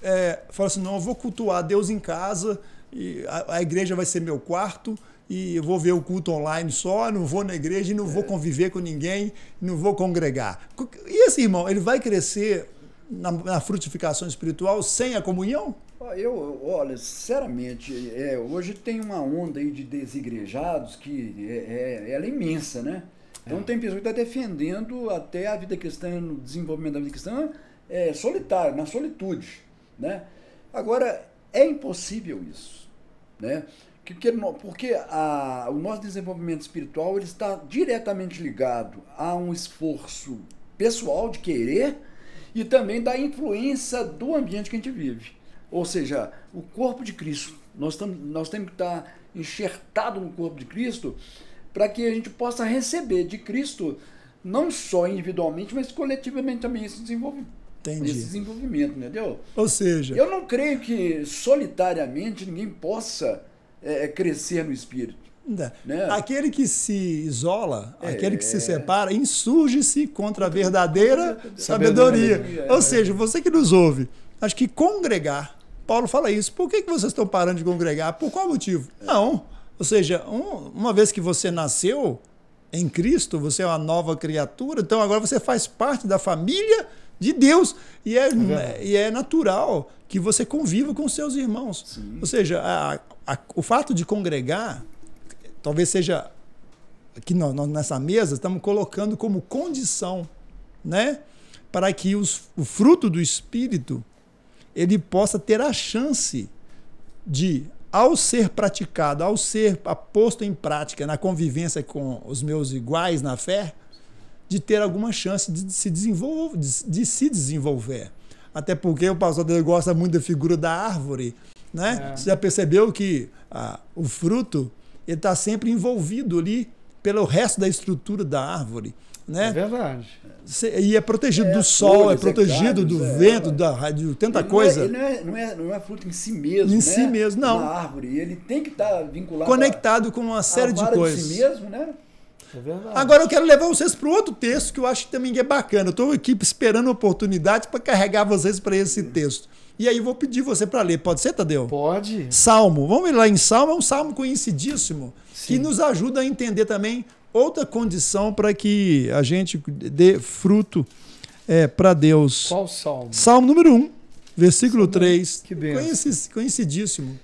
é, fala assim: não, eu vou cultuar Deus em casa, e a, a igreja vai ser meu quarto, e eu vou ver o culto online só, não vou na igreja e não vou é. conviver com ninguém, não vou congregar. E esse assim, irmão, ele vai crescer na, na frutificação espiritual sem a comunhão? Eu, olha, sinceramente, é, hoje tem uma onda aí de desigrejados que é, é ela é imensa, né? Então é. tem pessoas que estão tá defendendo até a vida cristã, no desenvolvimento da vida cristã, é, solitário, na solitude, né? Agora, é impossível isso, né? Porque, porque a, o nosso desenvolvimento espiritual ele está diretamente ligado a um esforço pessoal de querer e também da influência do ambiente que a gente vive. Ou seja, o corpo de Cristo. Nós, tam, nós temos que estar enxertado no corpo de Cristo para que a gente possa receber de Cristo, não só individualmente, mas coletivamente também esse desenvolvimento. Entendi. Esse desenvolvimento, entendeu? Ou seja. Eu não creio que solitariamente ninguém possa é, é, crescer no espírito. Né? Aquele que se isola, é, aquele que se é. separa, insurge-se contra a verdadeira sabedoria. sabedoria é, Ou seja, você que nos ouve, acho que congregar. Paulo fala isso. Por que, que vocês estão parando de congregar? Por qual motivo? Não. Ou seja, um, uma vez que você nasceu em Cristo, você é uma nova criatura, então agora você faz parte da família de Deus. E é, é e é natural que você conviva com seus irmãos. Sim. Ou seja, a a, o fato de congregar, talvez seja aqui nós, nós, nessa mesa, estamos colocando como condição, né? Para que os, o fruto do Espírito ele possa ter a chance de, ao ser praticado, ao ser posto em prática na convivência com os meus iguais na fé, de ter alguma chance de, se, desenvolver, de, de se desenvolver. Até porque o pastor gosta muito da figura da árvore. Né? É. Você já percebeu que ah, o fruto está sempre envolvido ali pelo resto da estrutura da árvore. Né? É verdade. E é protegido é, do sol, flores, é protegido é, do vento, da, de tanta é- coisa. Não é, não, é, não, é, fruto em si mesmo. Em né? si mesmo, não. Na árvore. Ele tem que estar tá vinculado. Conectado a, com uma série de coisas. De si mesmo, né? É Agora eu quero levar vocês para outro texto que eu acho que também é bacana. Eu estou aqui esperando a oportunidade para carregar vocês para esse hum. texto. E aí vou pedir você para ler. Pode ser, Tadeu? Pode. Salmo. Vamos lá em Salmo, é um salmo conhecidíssimo, Sim. que nos ajuda a entender também outra condição para que a gente dê fruto é, para Deus. Qual salmo? Salmo número 1, versículo salmo 3. Que bem. Conhecidíssimo.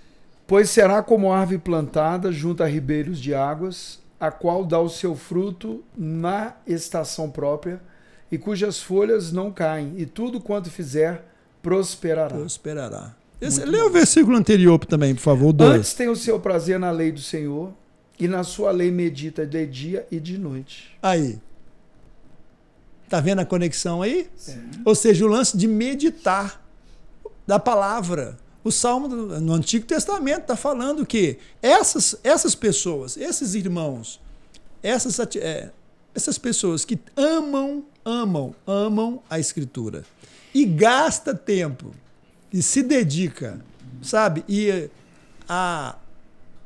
Pois será como árvore plantada junto a ribeiros de águas, a qual dá o seu fruto na estação própria, e cujas folhas não caem, e tudo quanto fizer prosperará. Prosperará. Esse, lê bom. o versículo anterior também, por favor. Dois. Antes tem o seu prazer na lei do Senhor, e na sua lei medita de dia e de noite. Aí. Tá vendo a conexão aí? Ou seja, o lance de meditar da palavra. O Salmo no Antigo Testamento está falando que essas, essas pessoas, esses irmãos, essas, é, essas pessoas que amam, amam, amam a Escritura e gasta tempo e se dedica, sabe? E a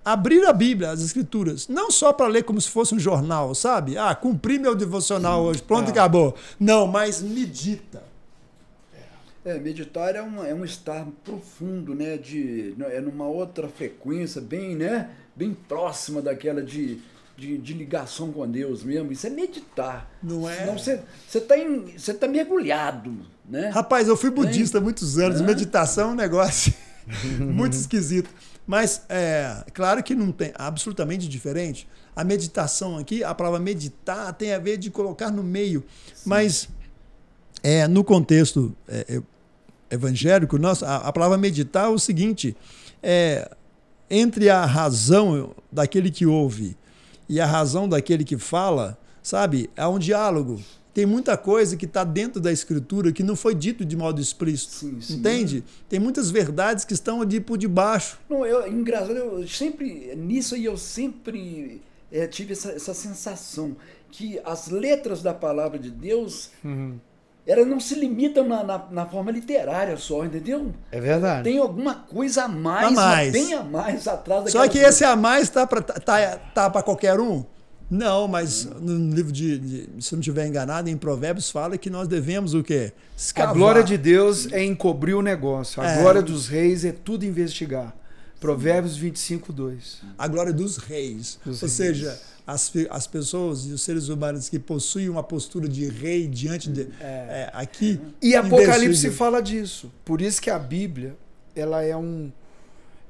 abrir a Bíblia, as Escrituras, não só para ler como se fosse um jornal, sabe? Ah, cumpri meu devocional hoje, pronto, ah. acabou. Não, mas medita. É, meditar é, uma, é um estar profundo, né? De, é numa outra frequência, bem, né? Bem próxima daquela de, de, de ligação com Deus mesmo. Isso é meditar. Não é? Senão você está tá mergulhado né? Rapaz, eu fui budista há muitos anos. Meditação é um negócio [laughs] muito esquisito. Mas é claro que não tem absolutamente diferente. A meditação aqui, a palavra meditar tem a ver de colocar no meio. Sim. Mas é, no contexto é, é evangélico, nossa, a, a, palavra meditar é o seguinte: é, entre a razão daquele que ouve e a razão daquele que fala, sabe, há um diálogo tem muita coisa que está dentro da escritura que não foi dito de modo explícito. Sim, sim. Entende? Tem muitas verdades que estão ali por debaixo. Não, eu, engraçado, eu sempre, nisso aí eu sempre é, tive essa, essa, sensação que as letras da palavra de Deus. Uhum. Ela não se limita na, na, na, forma literária só, entendeu? É verdade. Tem alguma coisa a mais, a mais. bem a mais atrás daquela Só que coisa. esse a mais tá para tá, tá, tá qualquer um? Não, mas no livro de, de, se não estiver enganado, em Provérbios fala que nós devemos o quê? Escavar. A glória de Deus é encobrir o negócio. A é. glória dos reis é tudo investigar. Provérbios 25, 2. A glória dos reis. Dos Ou reis. seja, as, as pessoas e os seres humanos que possuem uma postura de rei diante de. É. É, aqui. E Apocalipse fala disso. Por isso que a Bíblia ela é um,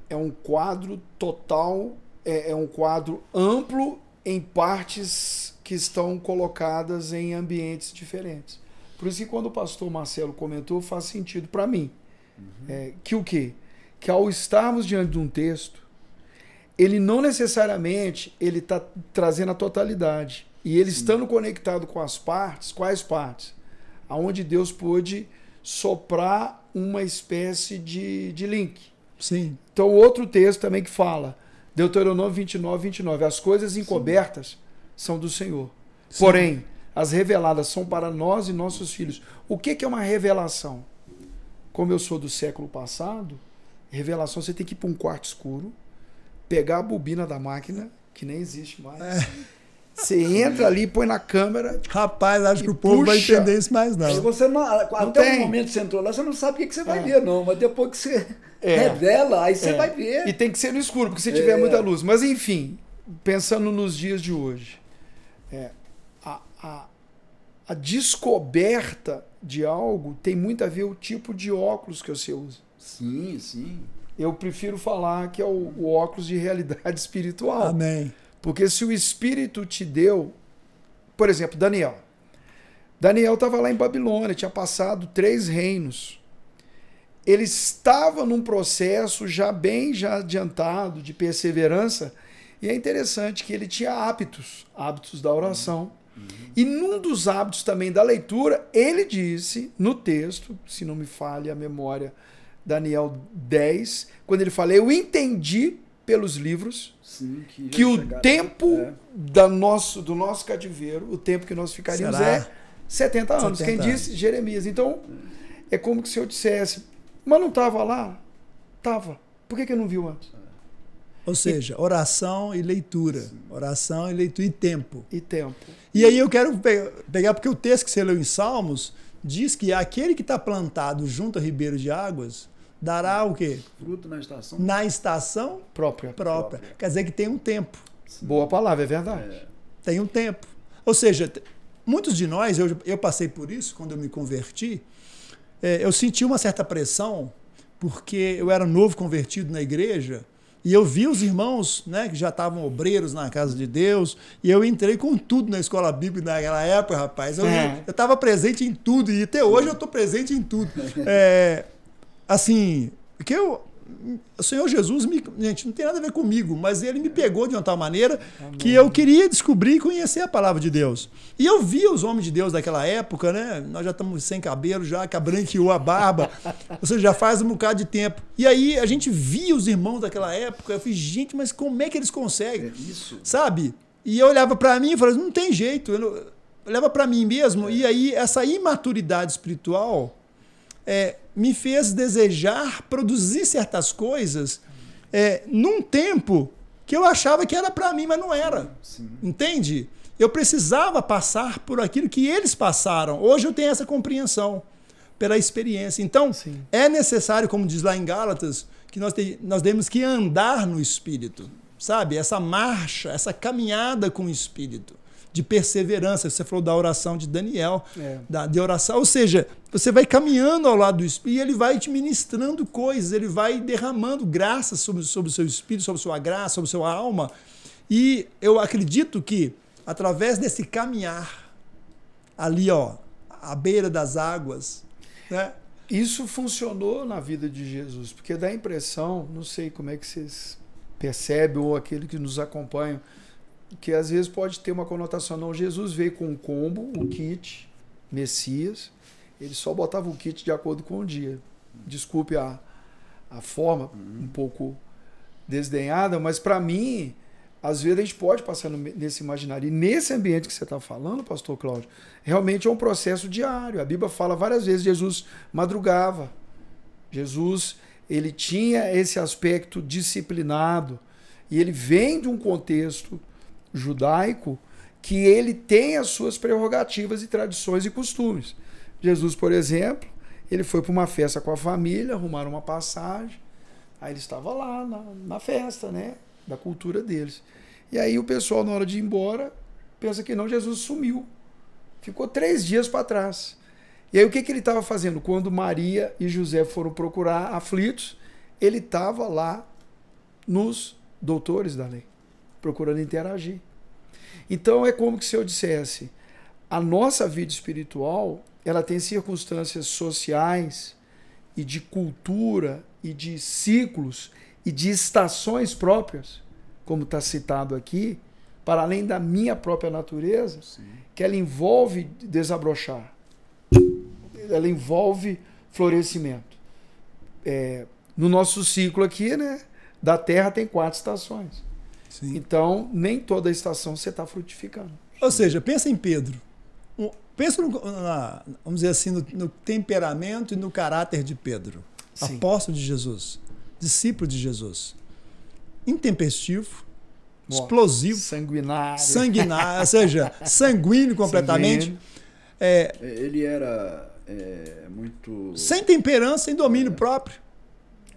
é um quadro total, é, é um quadro amplo em partes que estão colocadas em ambientes diferentes. Por isso que quando o pastor Marcelo comentou, faz sentido para mim. Uhum. É, que o quê? Que ao estarmos diante de um texto, ele não necessariamente ele está trazendo a totalidade. E ele Sim. estando conectado com as partes, quais partes? Aonde Deus pôde soprar uma espécie de, de link. Sim. Então, outro texto também que fala Deuteronômio 29, 29. As coisas encobertas Sim. são do Senhor. Sim. Porém, as reveladas são para nós e nossos filhos. O que, que é uma revelação? Como eu sou do século passado, revelação você tem que ir para um quarto escuro, pegar a bobina da máquina, que nem existe mais. É. Você entra ali, põe na câmera. Rapaz, acho que o povo puxa. vai entender isso mais, não. você não, até não o momento que você entrou lá, você não sabe o que, que você vai é. ver, não. Mas depois que você. É. Revela, aí você é. vai ver. E tem que ser no escuro, porque se tiver é. muita luz. Mas enfim, pensando nos dias de hoje, é, a, a, a descoberta de algo tem muito a ver o tipo de óculos que você usa. Sim, sim. Eu prefiro falar que é o, o óculos de realidade [laughs] espiritual. Amém. Porque se o Espírito te deu, por exemplo, Daniel. Daniel estava lá em Babilônia, tinha passado três reinos ele estava num processo já bem já adiantado de perseverança e é interessante que ele tinha hábitos, hábitos da oração. Uhum. E num dos hábitos também da leitura, ele disse no texto, se não me falha a memória, Daniel 10, quando ele fala: Eu entendi pelos livros Sim, que, que o tempo é. da nosso, do nosso cativeiro, o tempo que nós ficaríamos Será? é 70 anos. 70 Quem anos. disse? Jeremias. Então, é como se eu dissesse mas não estava lá? Estava. Por que, que eu não viu antes? Ou seja, e... oração e leitura. Sim. Oração e leitura e tempo. E tempo. E aí eu quero pegar, porque o texto que você leu em Salmos diz que aquele que está plantado junto a ribeiro de águas dará o quê? Fruto na estação. Na estação própria. própria. própria. Quer dizer que tem um tempo. Sim. Boa palavra, é verdade. É. Tem um tempo. Ou seja, muitos de nós, eu, eu passei por isso quando eu me converti, é, eu senti uma certa pressão, porque eu era novo convertido na igreja, e eu vi os irmãos né, que já estavam obreiros na casa de Deus, e eu entrei com tudo na escola bíblica naquela época, rapaz. Eu é. estava presente em tudo, e até hoje eu estou presente em tudo. É, assim, porque eu, o Senhor Jesus, me, gente, não tem nada a ver comigo, mas ele me pegou de uma tal maneira Amém. que eu queria descobrir e conhecer a palavra de Deus. E eu via os homens de Deus daquela época, né? Nós já estamos sem cabelo, já que abranqueou a barba, [laughs] ou seja, já faz um bocado de tempo. E aí a gente via os irmãos daquela época, eu falei, gente, mas como é que eles conseguem? É isso. Sabe? E eu olhava para mim e falava, não tem jeito, não... leva para mim mesmo. É. E aí essa imaturidade espiritual é, me fez desejar produzir certas coisas é, num tempo que eu achava que era para mim, mas não era. Sim, sim. Entende? Eu precisava passar por aquilo que eles passaram. Hoje eu tenho essa compreensão pela experiência. Então, sim. é necessário, como diz lá em Gálatas, que nós, te, nós temos que andar no espírito, sabe? Essa marcha, essa caminhada com o espírito de perseverança. Você falou da oração de Daniel, é. da, de oração. Ou seja, você vai caminhando ao lado do Espírito e ele vai te ministrando coisas, ele vai derramando graça sobre, sobre o seu espírito, sobre a sua graça, sobre a sua alma. E eu acredito que através desse caminhar ali, ó, à beira das águas, né? Isso funcionou na vida de Jesus, porque dá a impressão, não sei como é que vocês percebem ou aquele que nos acompanha, que às vezes pode ter uma conotação. Não, Jesus veio com um combo, um kit, Messias, ele só botava o kit de acordo com o dia. Desculpe a, a forma um pouco desdenhada, mas para mim, às vezes a gente pode passar nesse imaginário. E nesse ambiente que você está falando, pastor Cláudio, realmente é um processo diário. A Bíblia fala várias vezes, Jesus madrugava. Jesus, ele tinha esse aspecto disciplinado. E ele vem de um contexto judaico que ele tem as suas prerrogativas e tradições e costumes. Jesus, por exemplo, ele foi para uma festa com a família, arrumaram uma passagem, aí ele estava lá na, na festa, né? Da cultura deles. E aí o pessoal, na hora de ir embora, pensa que não, Jesus sumiu. Ficou três dias para trás. E aí o que, que ele estava fazendo? Quando Maria e José foram procurar aflitos, ele estava lá nos doutores da lei procurando interagir. Então é como que se eu dissesse, a nossa vida espiritual, ela tem circunstâncias sociais e de cultura e de ciclos e de estações próprias, como está citado aqui, para além da minha própria natureza, Sim. que ela envolve desabrochar, ela envolve florescimento. É, no nosso ciclo aqui, né, da Terra tem quatro estações. Sim. Então, nem toda estação você está frutificando. Ou seja, pensa em Pedro. Um, pensa, no, na, vamos dizer assim, no, no, temperamento e no caráter de Pedro. Sim. Apóstolo de Jesus. Discípulo de Jesus. Intempestivo, explosivo. Sanguinário. Sanguinário, ou seja, [laughs] sanguíneo completamente. Sanguíneo. É, Ele era é, muito. Sem temperança, sem domínio é. próprio.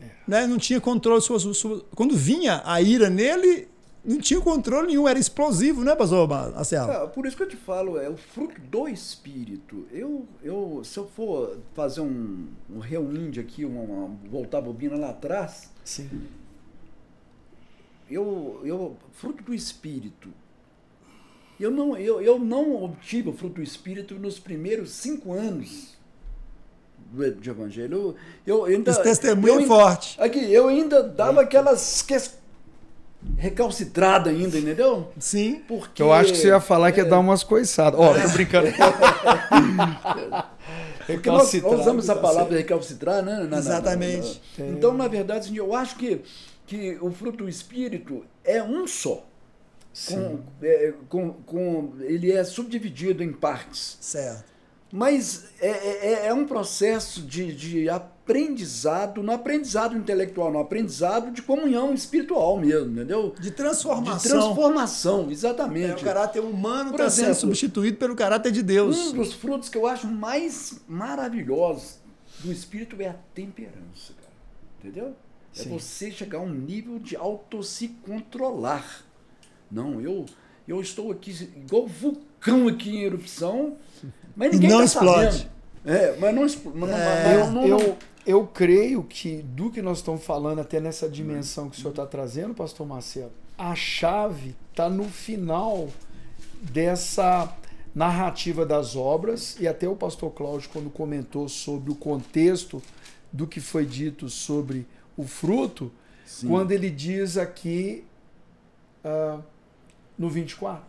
É. Né? Não tinha controle. Sua, sua, sua, quando vinha a ira nele, não tinha controle nenhum, era explosivo, né, pastor Marcelo? por isso que eu te falo, é o fruto do espírito. Eu, eu se eu for fazer um, um reunindo aqui, uma, uma, voltar a bobina lá atrás, Sim. Eu, eu, fruto do espírito. Eu não, eu, eu não obtive o fruto do espírito nos primeiros cinco anos de evangelho. Eu, eu ainda, Esse testemunho eu, é forte. Aqui, eu ainda dava aquelas questões recalcitrada ainda, entendeu? Sim. Porque... Eu acho que você ia falar que ia é dar umas coiçadas. Ó, oh, tô brincando. [laughs] recalcitrado. nós, nós usamos a palavra recalcitrar, né? Na, Exatamente. Na, na, então, na verdade, eu acho que, que o fruto do Espírito é um só. Sim. Com, é, com, com, ele é subdividido em partes. Certo. Mas é, é, é um processo de, de, aprendizado, no aprendizado intelectual, no aprendizado de comunhão espiritual mesmo, entendeu? De transformação. De transformação, exatamente. É, o caráter humano está sendo substituído pelo caráter de Deus. Um dos frutos que eu acho mais maravilhosos do espírito é a temperança, cara. Entendeu? É Sim. É você chegar a um nível de auto se controlar. Não, eu eu estou aqui igual vulcão aqui em erupção, mas ninguém não tá explode. Sabendo. É, mas não, mas, é, mas, eu, não, eu creio que do que nós estamos falando, até nessa dimensão que o senhor está trazendo, pastor Marcelo, a chave está no final dessa narrativa das obras, e até o pastor Cláudio, quando comentou sobre o contexto do que foi dito sobre o fruto, Sim. quando ele diz aqui uh, no 24.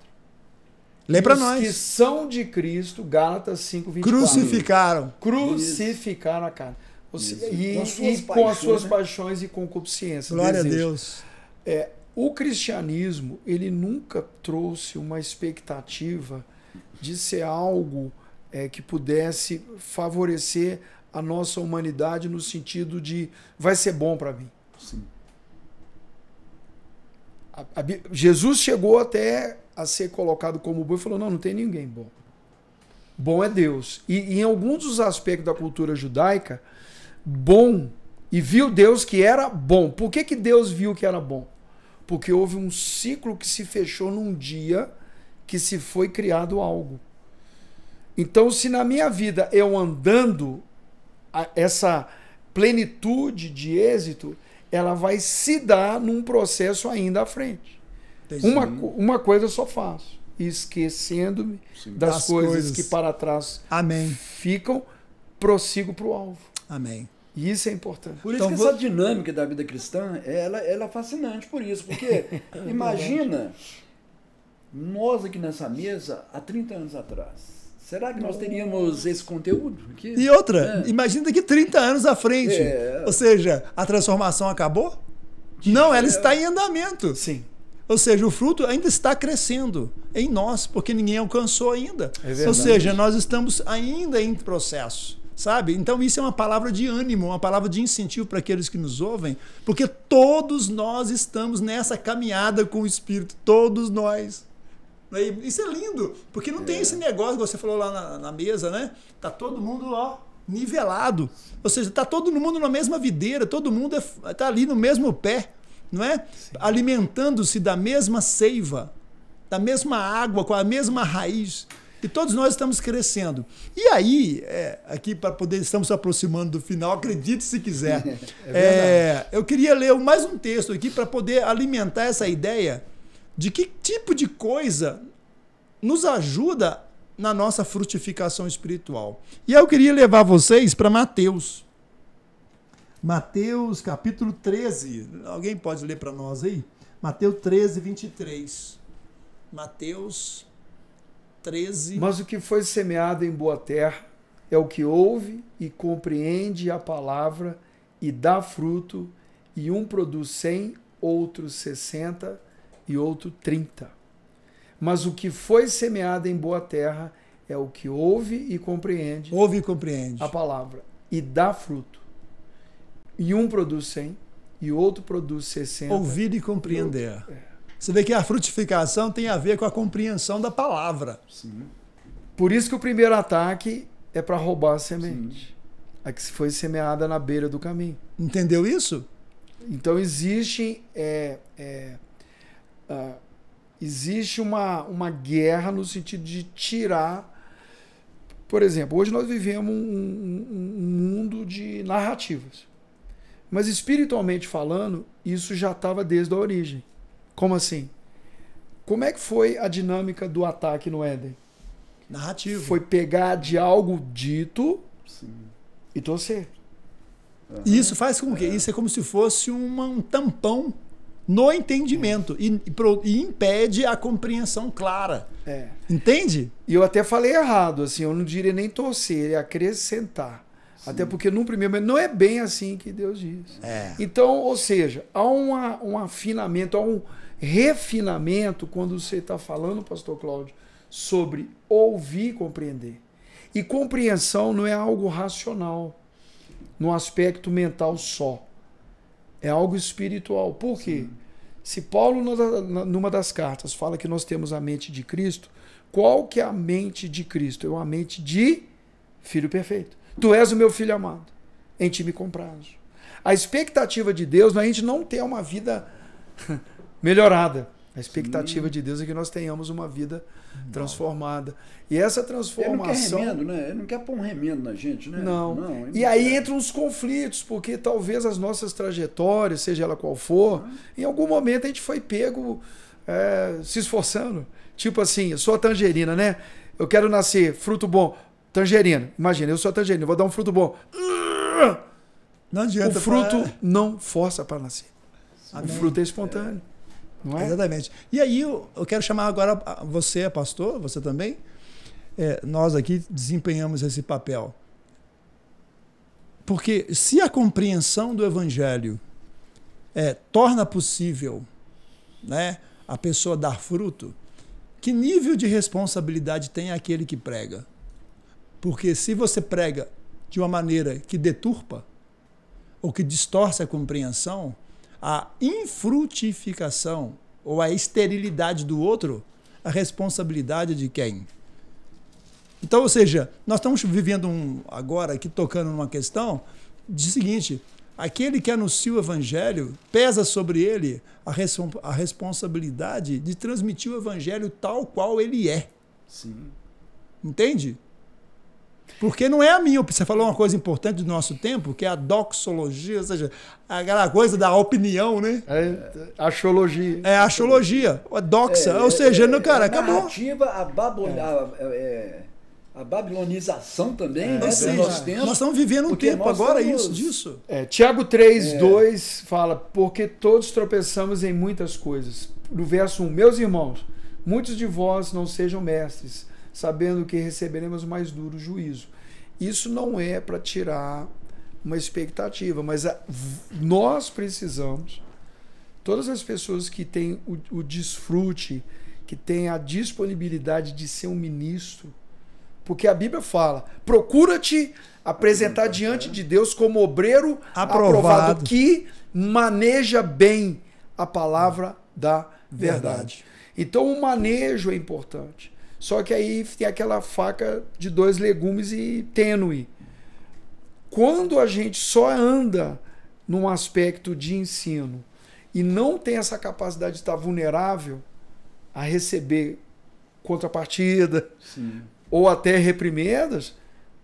Lê para nós. que são de Cristo, Gálatas 5, 24. Crucificaram. Crucificaram a carne e, com as suas, e, paixões, com as suas né? paixões e concupiscências. Glória desejo. a Deus. É, o cristianismo, ele nunca trouxe uma expectativa de ser algo é, que pudesse favorecer a nossa humanidade no sentido de vai ser bom para mim. Sim. A, a, Jesus chegou até a ser colocado como bom e falou: não, não tem ninguém bom. Bom é Deus. E, e em alguns dos aspectos da cultura judaica, bom e viu Deus que era bom. Por que, que Deus viu que era bom? Porque houve um ciclo que se fechou num dia que se foi criado algo. Então, se na minha vida eu andando essa plenitude de êxito, ela vai se dar num processo ainda à frente. Uma, uma coisa eu só faço, esquecendo-me das, das coisas, coisas, que para trás Amém. ficam, prossigo para o alvo. Amém. E isso é importante. Por isso então que vou... essa dinâmica da vida cristã ela, ela é fascinante por isso. Porque [laughs] [laughs] imagina nós aqui nessa mesa há 30 anos atrás. Será que nós teríamos esse conteúdo? Aqui? E outra, é. imagina daqui 30 anos à frente. É. Ou seja, a transformação acabou? Não, ela está em andamento. Sim. Ou seja, o fruto ainda está crescendo em nós, porque ninguém alcançou ainda. É Ou seja, nós estamos ainda em processo sabe? Então isso é uma palavra de ânimo, uma palavra de incentivo para aqueles que nos ouvem, porque todos nós estamos nessa caminhada com o Espírito, todos nós. É? Isso é lindo, porque não é. tem esse negócio que você falou lá na, na, mesa, né? Tá todo mundo ó nivelado, ou seja, tá todo mundo na mesma videira, todo mundo é, tá ali no mesmo pé, não é? Alimentando-se da mesma seiva, da mesma água, com a mesma raiz. E todos nós estamos crescendo. E aí, é, aqui para poder, estamos aproximando do final, acredite se quiser. [laughs] É, é eu queria ler mais um texto aqui para poder alimentar essa ideia de que tipo de coisa nos ajuda na nossa frutificação espiritual. E eu queria levar vocês para Mateus. Mateus capítulo 13. Alguém pode ler para nós aí? Mateus 13, 23. Mateus 13. Mas o que foi semeado em boa terra é o que ouve e compreende a palavra e dá fruto, e um produz cem, outro sessenta e outro trinta. Mas o que foi semeado em boa terra é o que ouve e compreende. Ouve e compreende. A palavra e dá fruto. E um produz cem e outro produz sessenta. Ouvir e compreender. E outro, é você vê que a frutificação tem a ver com a compreensão da palavra. Sim. Por isso que o primeiro ataque é para roubar a semente. Sim. A que foi semeada na beira do caminho. Entendeu isso? Então existe, é, é, uh, existe uma, uma guerra no sentido de tirar. Por exemplo, hoje nós vivemos um, um, um mundo de narrativas. Mas espiritualmente falando, isso já estava desde a origem. Como assim? Como é que foi a dinâmica do ataque no Éden? Narrativo. Foi pegar de algo dito Sim. e torcer. Uhum. Isso faz com que? É. Isso é como se fosse uma, um tampão no entendimento e, e, e, impede a compreensão clara. É. Entende? E eu até falei errado, assim, eu não diria nem torcer, é acrescentar. Sim. Até porque num primeiro momento não é bem assim que Deus diz. É. Então, ou seja, há uma, um afinamento, há um, refinamento quando você está falando, Pastor Cláudio, sobre ouvir e compreender. E compreensão não é algo racional, no aspecto mental só. É algo espiritual. Por quê? Se Paulo, numa das cartas, fala que nós temos a mente de Cristo, qual que é a mente de Cristo? É uma mente de filho perfeito. Tu és o meu filho amado, em ti me comprazo. A expectativa de Deus é a gente não ter uma vida melhorada. A expectativa Sim. de Deus é que nós tenhamos uma vida transformada. E essa transformação. Ele não quer remendo, né? Ele não quer pôr um remendo na gente, né? Não. não, não e quer. aí entram os conflitos, porque talvez as nossas trajetórias, seja ela qual for, ah. em algum momento a gente foi pego é, se esforçando. Tipo assim, eu sou a tangerina, né? Eu quero nascer fruto bom. Tangerina. Imagina, eu sou a tangerina, vou dar um fruto bom. Não adianta. O fruto pra... não força para nascer. Amém. O fruto é espontâneo. É. Não é? Exatamente. E aí eu, quero chamar agora você, pastor, você também. É, nós aqui desempenhamos esse papel. Porque se a compreensão do evangelho é, torna possível né, a pessoa dar fruto, que nível de responsabilidade tem aquele que prega? Porque se você prega de uma maneira que deturpa ou que distorce a compreensão, a infrutificação ou a esterilidade do outro, a responsabilidade de quem? Então, ou seja, nós estamos vivendo um, agora aqui tocando numa questão de seguinte: aquele que anuncia o evangelho pesa sobre ele a, res, a responsabilidade de transmitir o evangelho tal qual ele é. Sim. Entende? Porque não é a minha opinião. Você falou uma coisa importante do nosso tempo, que é a doxologia, ou seja, aquela coisa da opinião, né? É, é axologia. É, axologia. A doxa. É, ou é, seja, é, não, cara, a é acabou. Narrativa, a babulhada. É a babilonização também, é, né? Seja, nós, nós estamos vivendo um tempo agora isso, disso. É, Tiago 3, é. 2 fala, porque todos tropeçamos em muitas coisas. No verso 1, meus irmãos, muitos de vós não sejam mestres, sabendo que receberemos mais duro juízo. Isso não é para tirar uma expectativa, mas a, nós precisamos, todas as pessoas que têm o, o desfrute, que têm a disponibilidade de ser um ministro, porque a Bíblia fala: procura-te apresentar diante de Deus como obreiro aprovado, aprovado que maneja bem a palavra da verdade. verdade. Então, o manejo é importante. Só que aí tem aquela faca de dois legumes e tênue. Quando a gente só anda num aspecto de ensino e não tem essa capacidade de estar vulnerável a receber contrapartida Sim. ou até reprimendas,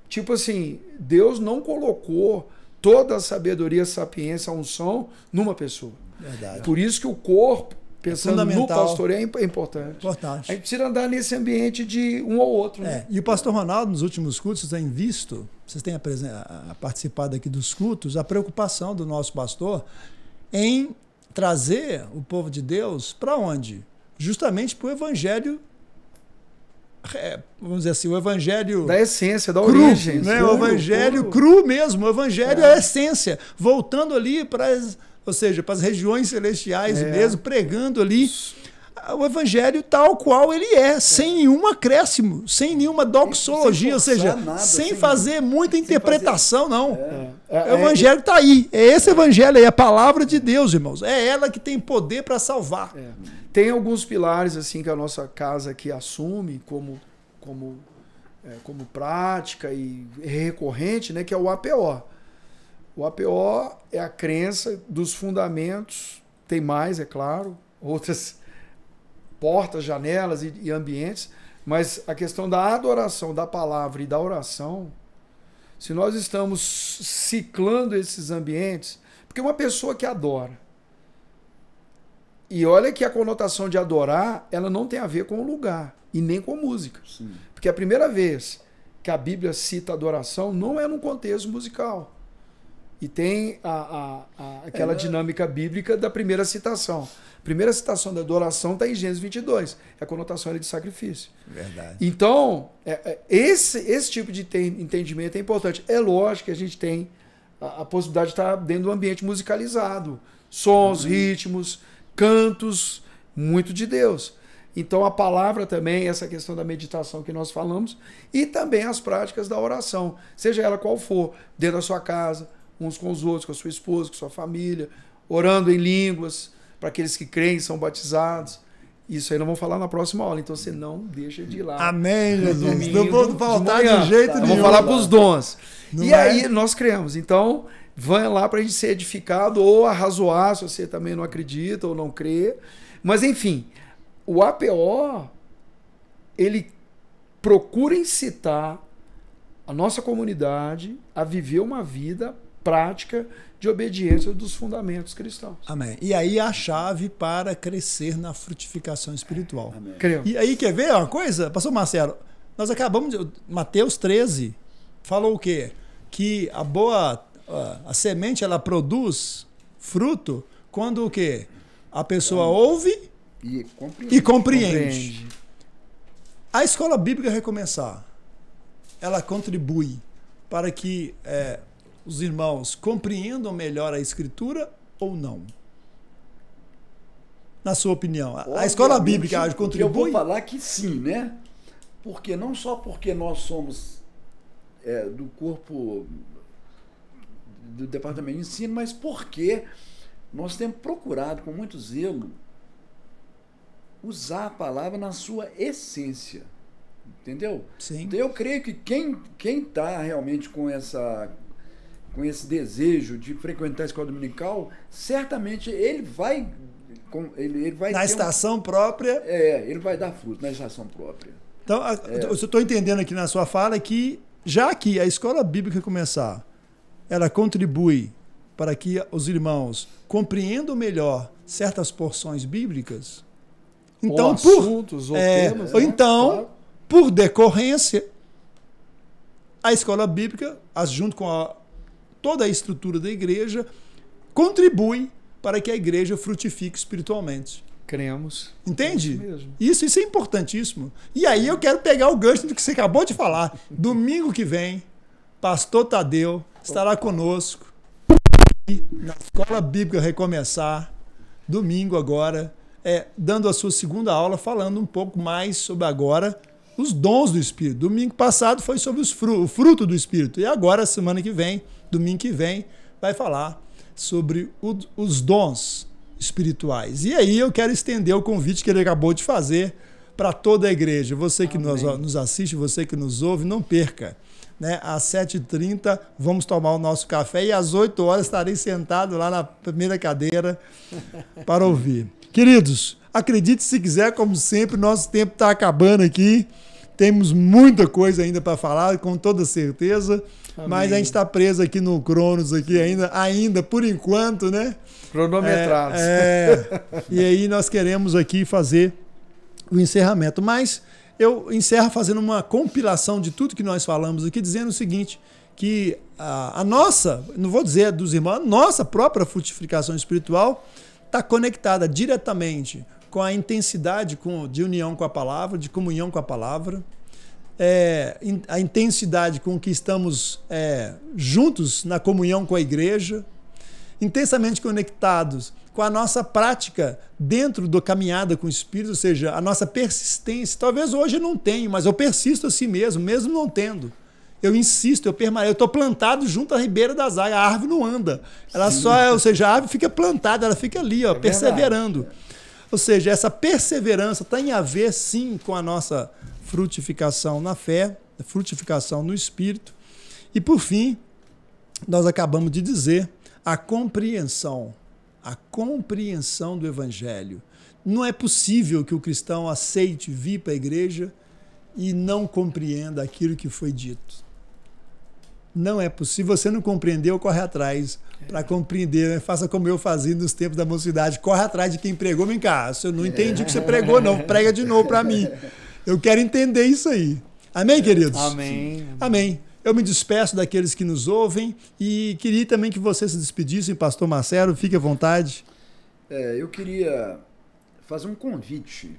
tipo assim, Deus não colocou toda a sabedoria, a sapiência, a unção numa pessoa. Verdade. Por isso que o corpo pensando no pastor, é, é importante. importante. A gente precisa andar nesse ambiente de um ou outro. Né? É. E o pastor Ronaldo, nos últimos cultos, tem visto, vocês têm participado aqui dos cultos, a preocupação do nosso pastor em trazer o povo de Deus para onde? Justamente para o evangelho é, vamos dizer assim, o evangelho. Da essência, da cru, origem. Né? Cru, o evangelho cru, cru mesmo, o evangelho é, é a essência. Voltando ali para as ou seja, para as regiões celestiais é. mesmo, pregando ali o evangelho tal qual ele é, é, sem nenhum acréscimo, sem nenhuma doxologia, sem ou seja, nada, sem, sem, fazer muita sem interpretação, fazer... não. É. É, é. o evangelho está aí. É esse evangelho aí, a palavra de Deus, irmãos. É ela que tem poder para salvar. É. Tem alguns pilares assim que a nossa casa aqui assume como como é, como prática e recorrente, né, que é o APO. O APO é a crença dos fundamentos, tem mais, é claro, outras portas, janelas e, e ambientes, mas a questão da adoração da palavra e da oração, se nós estamos ciclando esses ambientes, porque uma pessoa que adora, e olha que a conotação de adorar, ela não tem a ver com o lugar e nem com música. Sim. Porque é a primeira vez que a Bíblia cita adoração não é num contexto musical. E tem a, a, a aquela é, né? dinâmica bíblica da primeira citação. A primeira citação da adoração está em Gênesis 22. É a conotação de sacrifício. Verdade. Então, é, é esse, esse tipo de entendimento é importante. É lógico que a gente tem a, a possibilidade de estar tá dentro de um ambiente musicalizado. Sons, uhum. ritmos, cantos, muito de Deus. Então, a palavra também, essa questão da meditação que nós falamos, e também as práticas da oração, seja ela qual for, dentro da sua casa, uns com os outros, com a sua esposa, com a sua família, orando em línguas, para aqueles que creem, são batizados. Isso aí nós vamos falar na próxima aula, então você não deixa de ir lá. Amém, Jesus. Não vou faltar de, de jeito tá? nenhum. Vamos falar para os dons. Não e é? aí nós cremos. Então, vai lá para a gente ser edificado ou arrazoar, se você também não acredita ou não crê. Mas, enfim, o APO, ele procura incitar a nossa comunidade a viver uma vida prática de obediência dos fundamentos cristãos. Amém. E aí a chave para crescer na frutificação espiritual. Amém. E aí quer ver uma coisa? Pastor Marcelo, nós acabamos de. Mateus 13 falou o quê? Que a boa. A, semente ela produz fruto quando o quê? A pessoa ouve e compreende. e compreende. A escola bíblica recomeçar, ela contribui para que é, os irmãos compreendam melhor a Escritura ou não? Na sua opinião, Obviamente, a escola bíblica contribui? Eu vou falar que sim, né? Porque não só porque nós somos é, do corpo do departamento de ensino, mas porque nós temos procurado com muito zelo usar a palavra na sua essência. Entendeu? Sim. Então eu creio que quem quem está realmente com essa com esse desejo de frequentar a escola dominical, certamente ele vai. Ele, ele vai na estação um, própria? É, ele vai dar fruto na estação própria. Então, a, é. eu estou entendendo aqui na sua fala que, já que a escola bíblica começar, ela contribui para que os irmãos compreendam melhor certas porções bíblicas. Então, ou por assuntos, ou é, temas, né? então, claro. por decorrência, a escola bíblica, junto com a toda a estrutura da igreja contribui para que a igreja frutifique espiritualmente. Cremos. Entende? É isso, isso, é importantíssimo. E aí eu quero pegar o gancho do que você acabou de falar. [laughs] Domingo que vem, pastor Tadeu estará conosco na Escola Bíblica Recomeçar, domingo agora, é, dando a sua segunda aula, falando um pouco mais sobre agora os dons do Espírito. Domingo passado foi sobre os fru o fruto do Espírito. E agora, semana que vem, domingo que vem, vai falar sobre o, os dons espirituais. E aí eu quero estender o convite que ele acabou de fazer para toda a igreja. Você que nos, nos, assiste, você que nos ouve, não perca. Né? Às 7h30 vamos tomar o nosso café e às 8 horas estarei sentado lá na primeira cadeira [laughs] para ouvir. Queridos, acredite se quiser, como sempre, nosso tempo está acabando aqui. Temos muita coisa ainda para falar, com toda certeza. Mas a gente está preso aqui no Cronos aqui ainda, ainda por enquanto, né? Cronometrados. É, é, e aí nós queremos aqui fazer o encerramento. Mas eu encerro fazendo uma compilação de tudo que nós falamos aqui, dizendo o seguinte, que a, a nossa, não vou dizer dos irmãos, a nossa própria frutificação espiritual está conectada diretamente com a intensidade de união com a palavra, de comunhão com a palavra, é, a intensidade com que estamos é, juntos na comunhão com a igreja, intensamente conectados com a nossa prática dentro da caminhada com o Espírito, ou seja, a nossa persistência. Talvez hoje eu não tenha, mas eu persisto assim mesmo, mesmo não tendo. Eu insisto, eu permaneço. Eu estou plantado junto à ribeira das águas. A árvore não anda. Ela Sim. só, é, ou seja, a árvore fica plantada, ela fica ali, ó, é perseverando. Verdade. Ou seja, essa perseverança tem a ver sim com a nossa frutificação na fé, frutificação no espírito. E por fim, nós acabamos de dizer a compreensão, a compreensão do evangelho. Não é possível que o cristão aceite vir para a igreja e não compreenda aquilo que foi dito. Não é possível. Se você não compreendeu, corre atrás para compreender. Né? Faça como eu fazia nos tempos da mocidade. Corre atrás de quem pregou. Vem cá, se eu não entendi o que você pregou, não. Prega de novo para mim. Eu quero entender isso aí. Amém, é. queridos? Amém. Amém. Eu me despeço daqueles que nos ouvem e queria também que vocês se despedissem, Pastor Marcelo, fique à vontade. É, eu queria fazer um convite,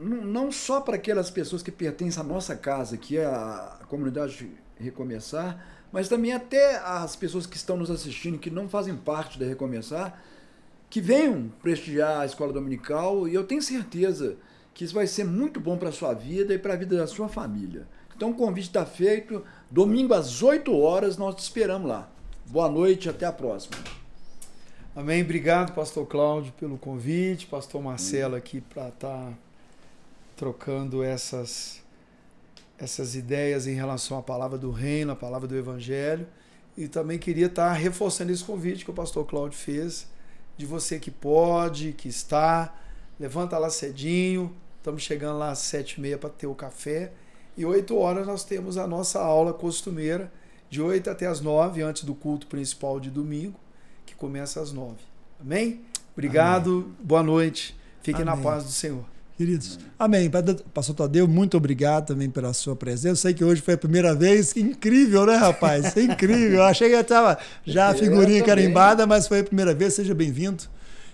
não só para aquelas pessoas que pertencem à nossa casa, que é a comunidade Recomeçar, mas também até as pessoas que estão nos assistindo que não fazem parte da Recomeçar que venham prestigiar a escola dominical e eu tenho certeza que isso vai ser muito bom para a sua vida e para a vida da sua família. Então o convite está feito. Domingo às 8 horas nós te esperamos lá. Boa noite, até a próxima. Amém. Obrigado, pastor Cláudio, pelo convite, pastor Marcelo aqui para estar tá trocando essas essas ideias em relação à palavra do reino, à palavra do evangelho. E também queria estar tá reforçando esse convite que o pastor Cláudio fez de você que pode, que está. Levanta lá cedinho. Estamos chegando lá às sete e meia para ter o café. E oito horas nós temos a nossa aula costumeira, de oito até as nove, antes do culto principal de domingo, que começa às nove. Amém? Obrigado, Amém. boa noite. Fique Amém. na paz do Senhor. Queridos, amém. Pastor Tadeu, muito obrigado também pela sua presença. Eu sei que hoje foi a primeira vez. Incrível, né, rapaz? É incrível. achei que eu estava já a figurinha carimbada, mas foi a primeira vez. Seja bem-vindo.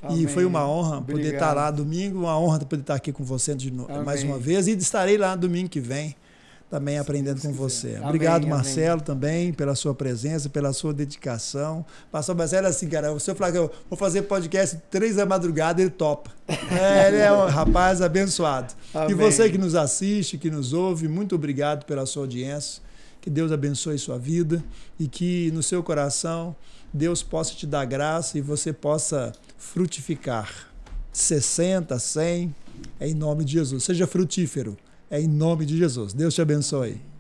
E foi uma honra obrigado. poder estar lá domingo, uma honra poder estar aqui com você de mais uma vez. E estarei lá domingo que vem também aprendendo com você. Obrigado, Marcelo, amém. também, pela sua presença, pela sua dedicação. Pastor Marcelo, é assim, cara, se eu falar que eu vou fazer podcast três da madrugada, ele topa. [laughs] É, ele é um rapaz abençoado. Amém. E você que nos assiste, que nos ouve, muito obrigado pela sua audiência. Que Deus abençoe sua vida e que no seu coração Deus possa te dar graça e você possa frutificar. 60, 100, é em nome de Jesus. Seja frutífero. É em nome de Jesus. Deus te abençoe.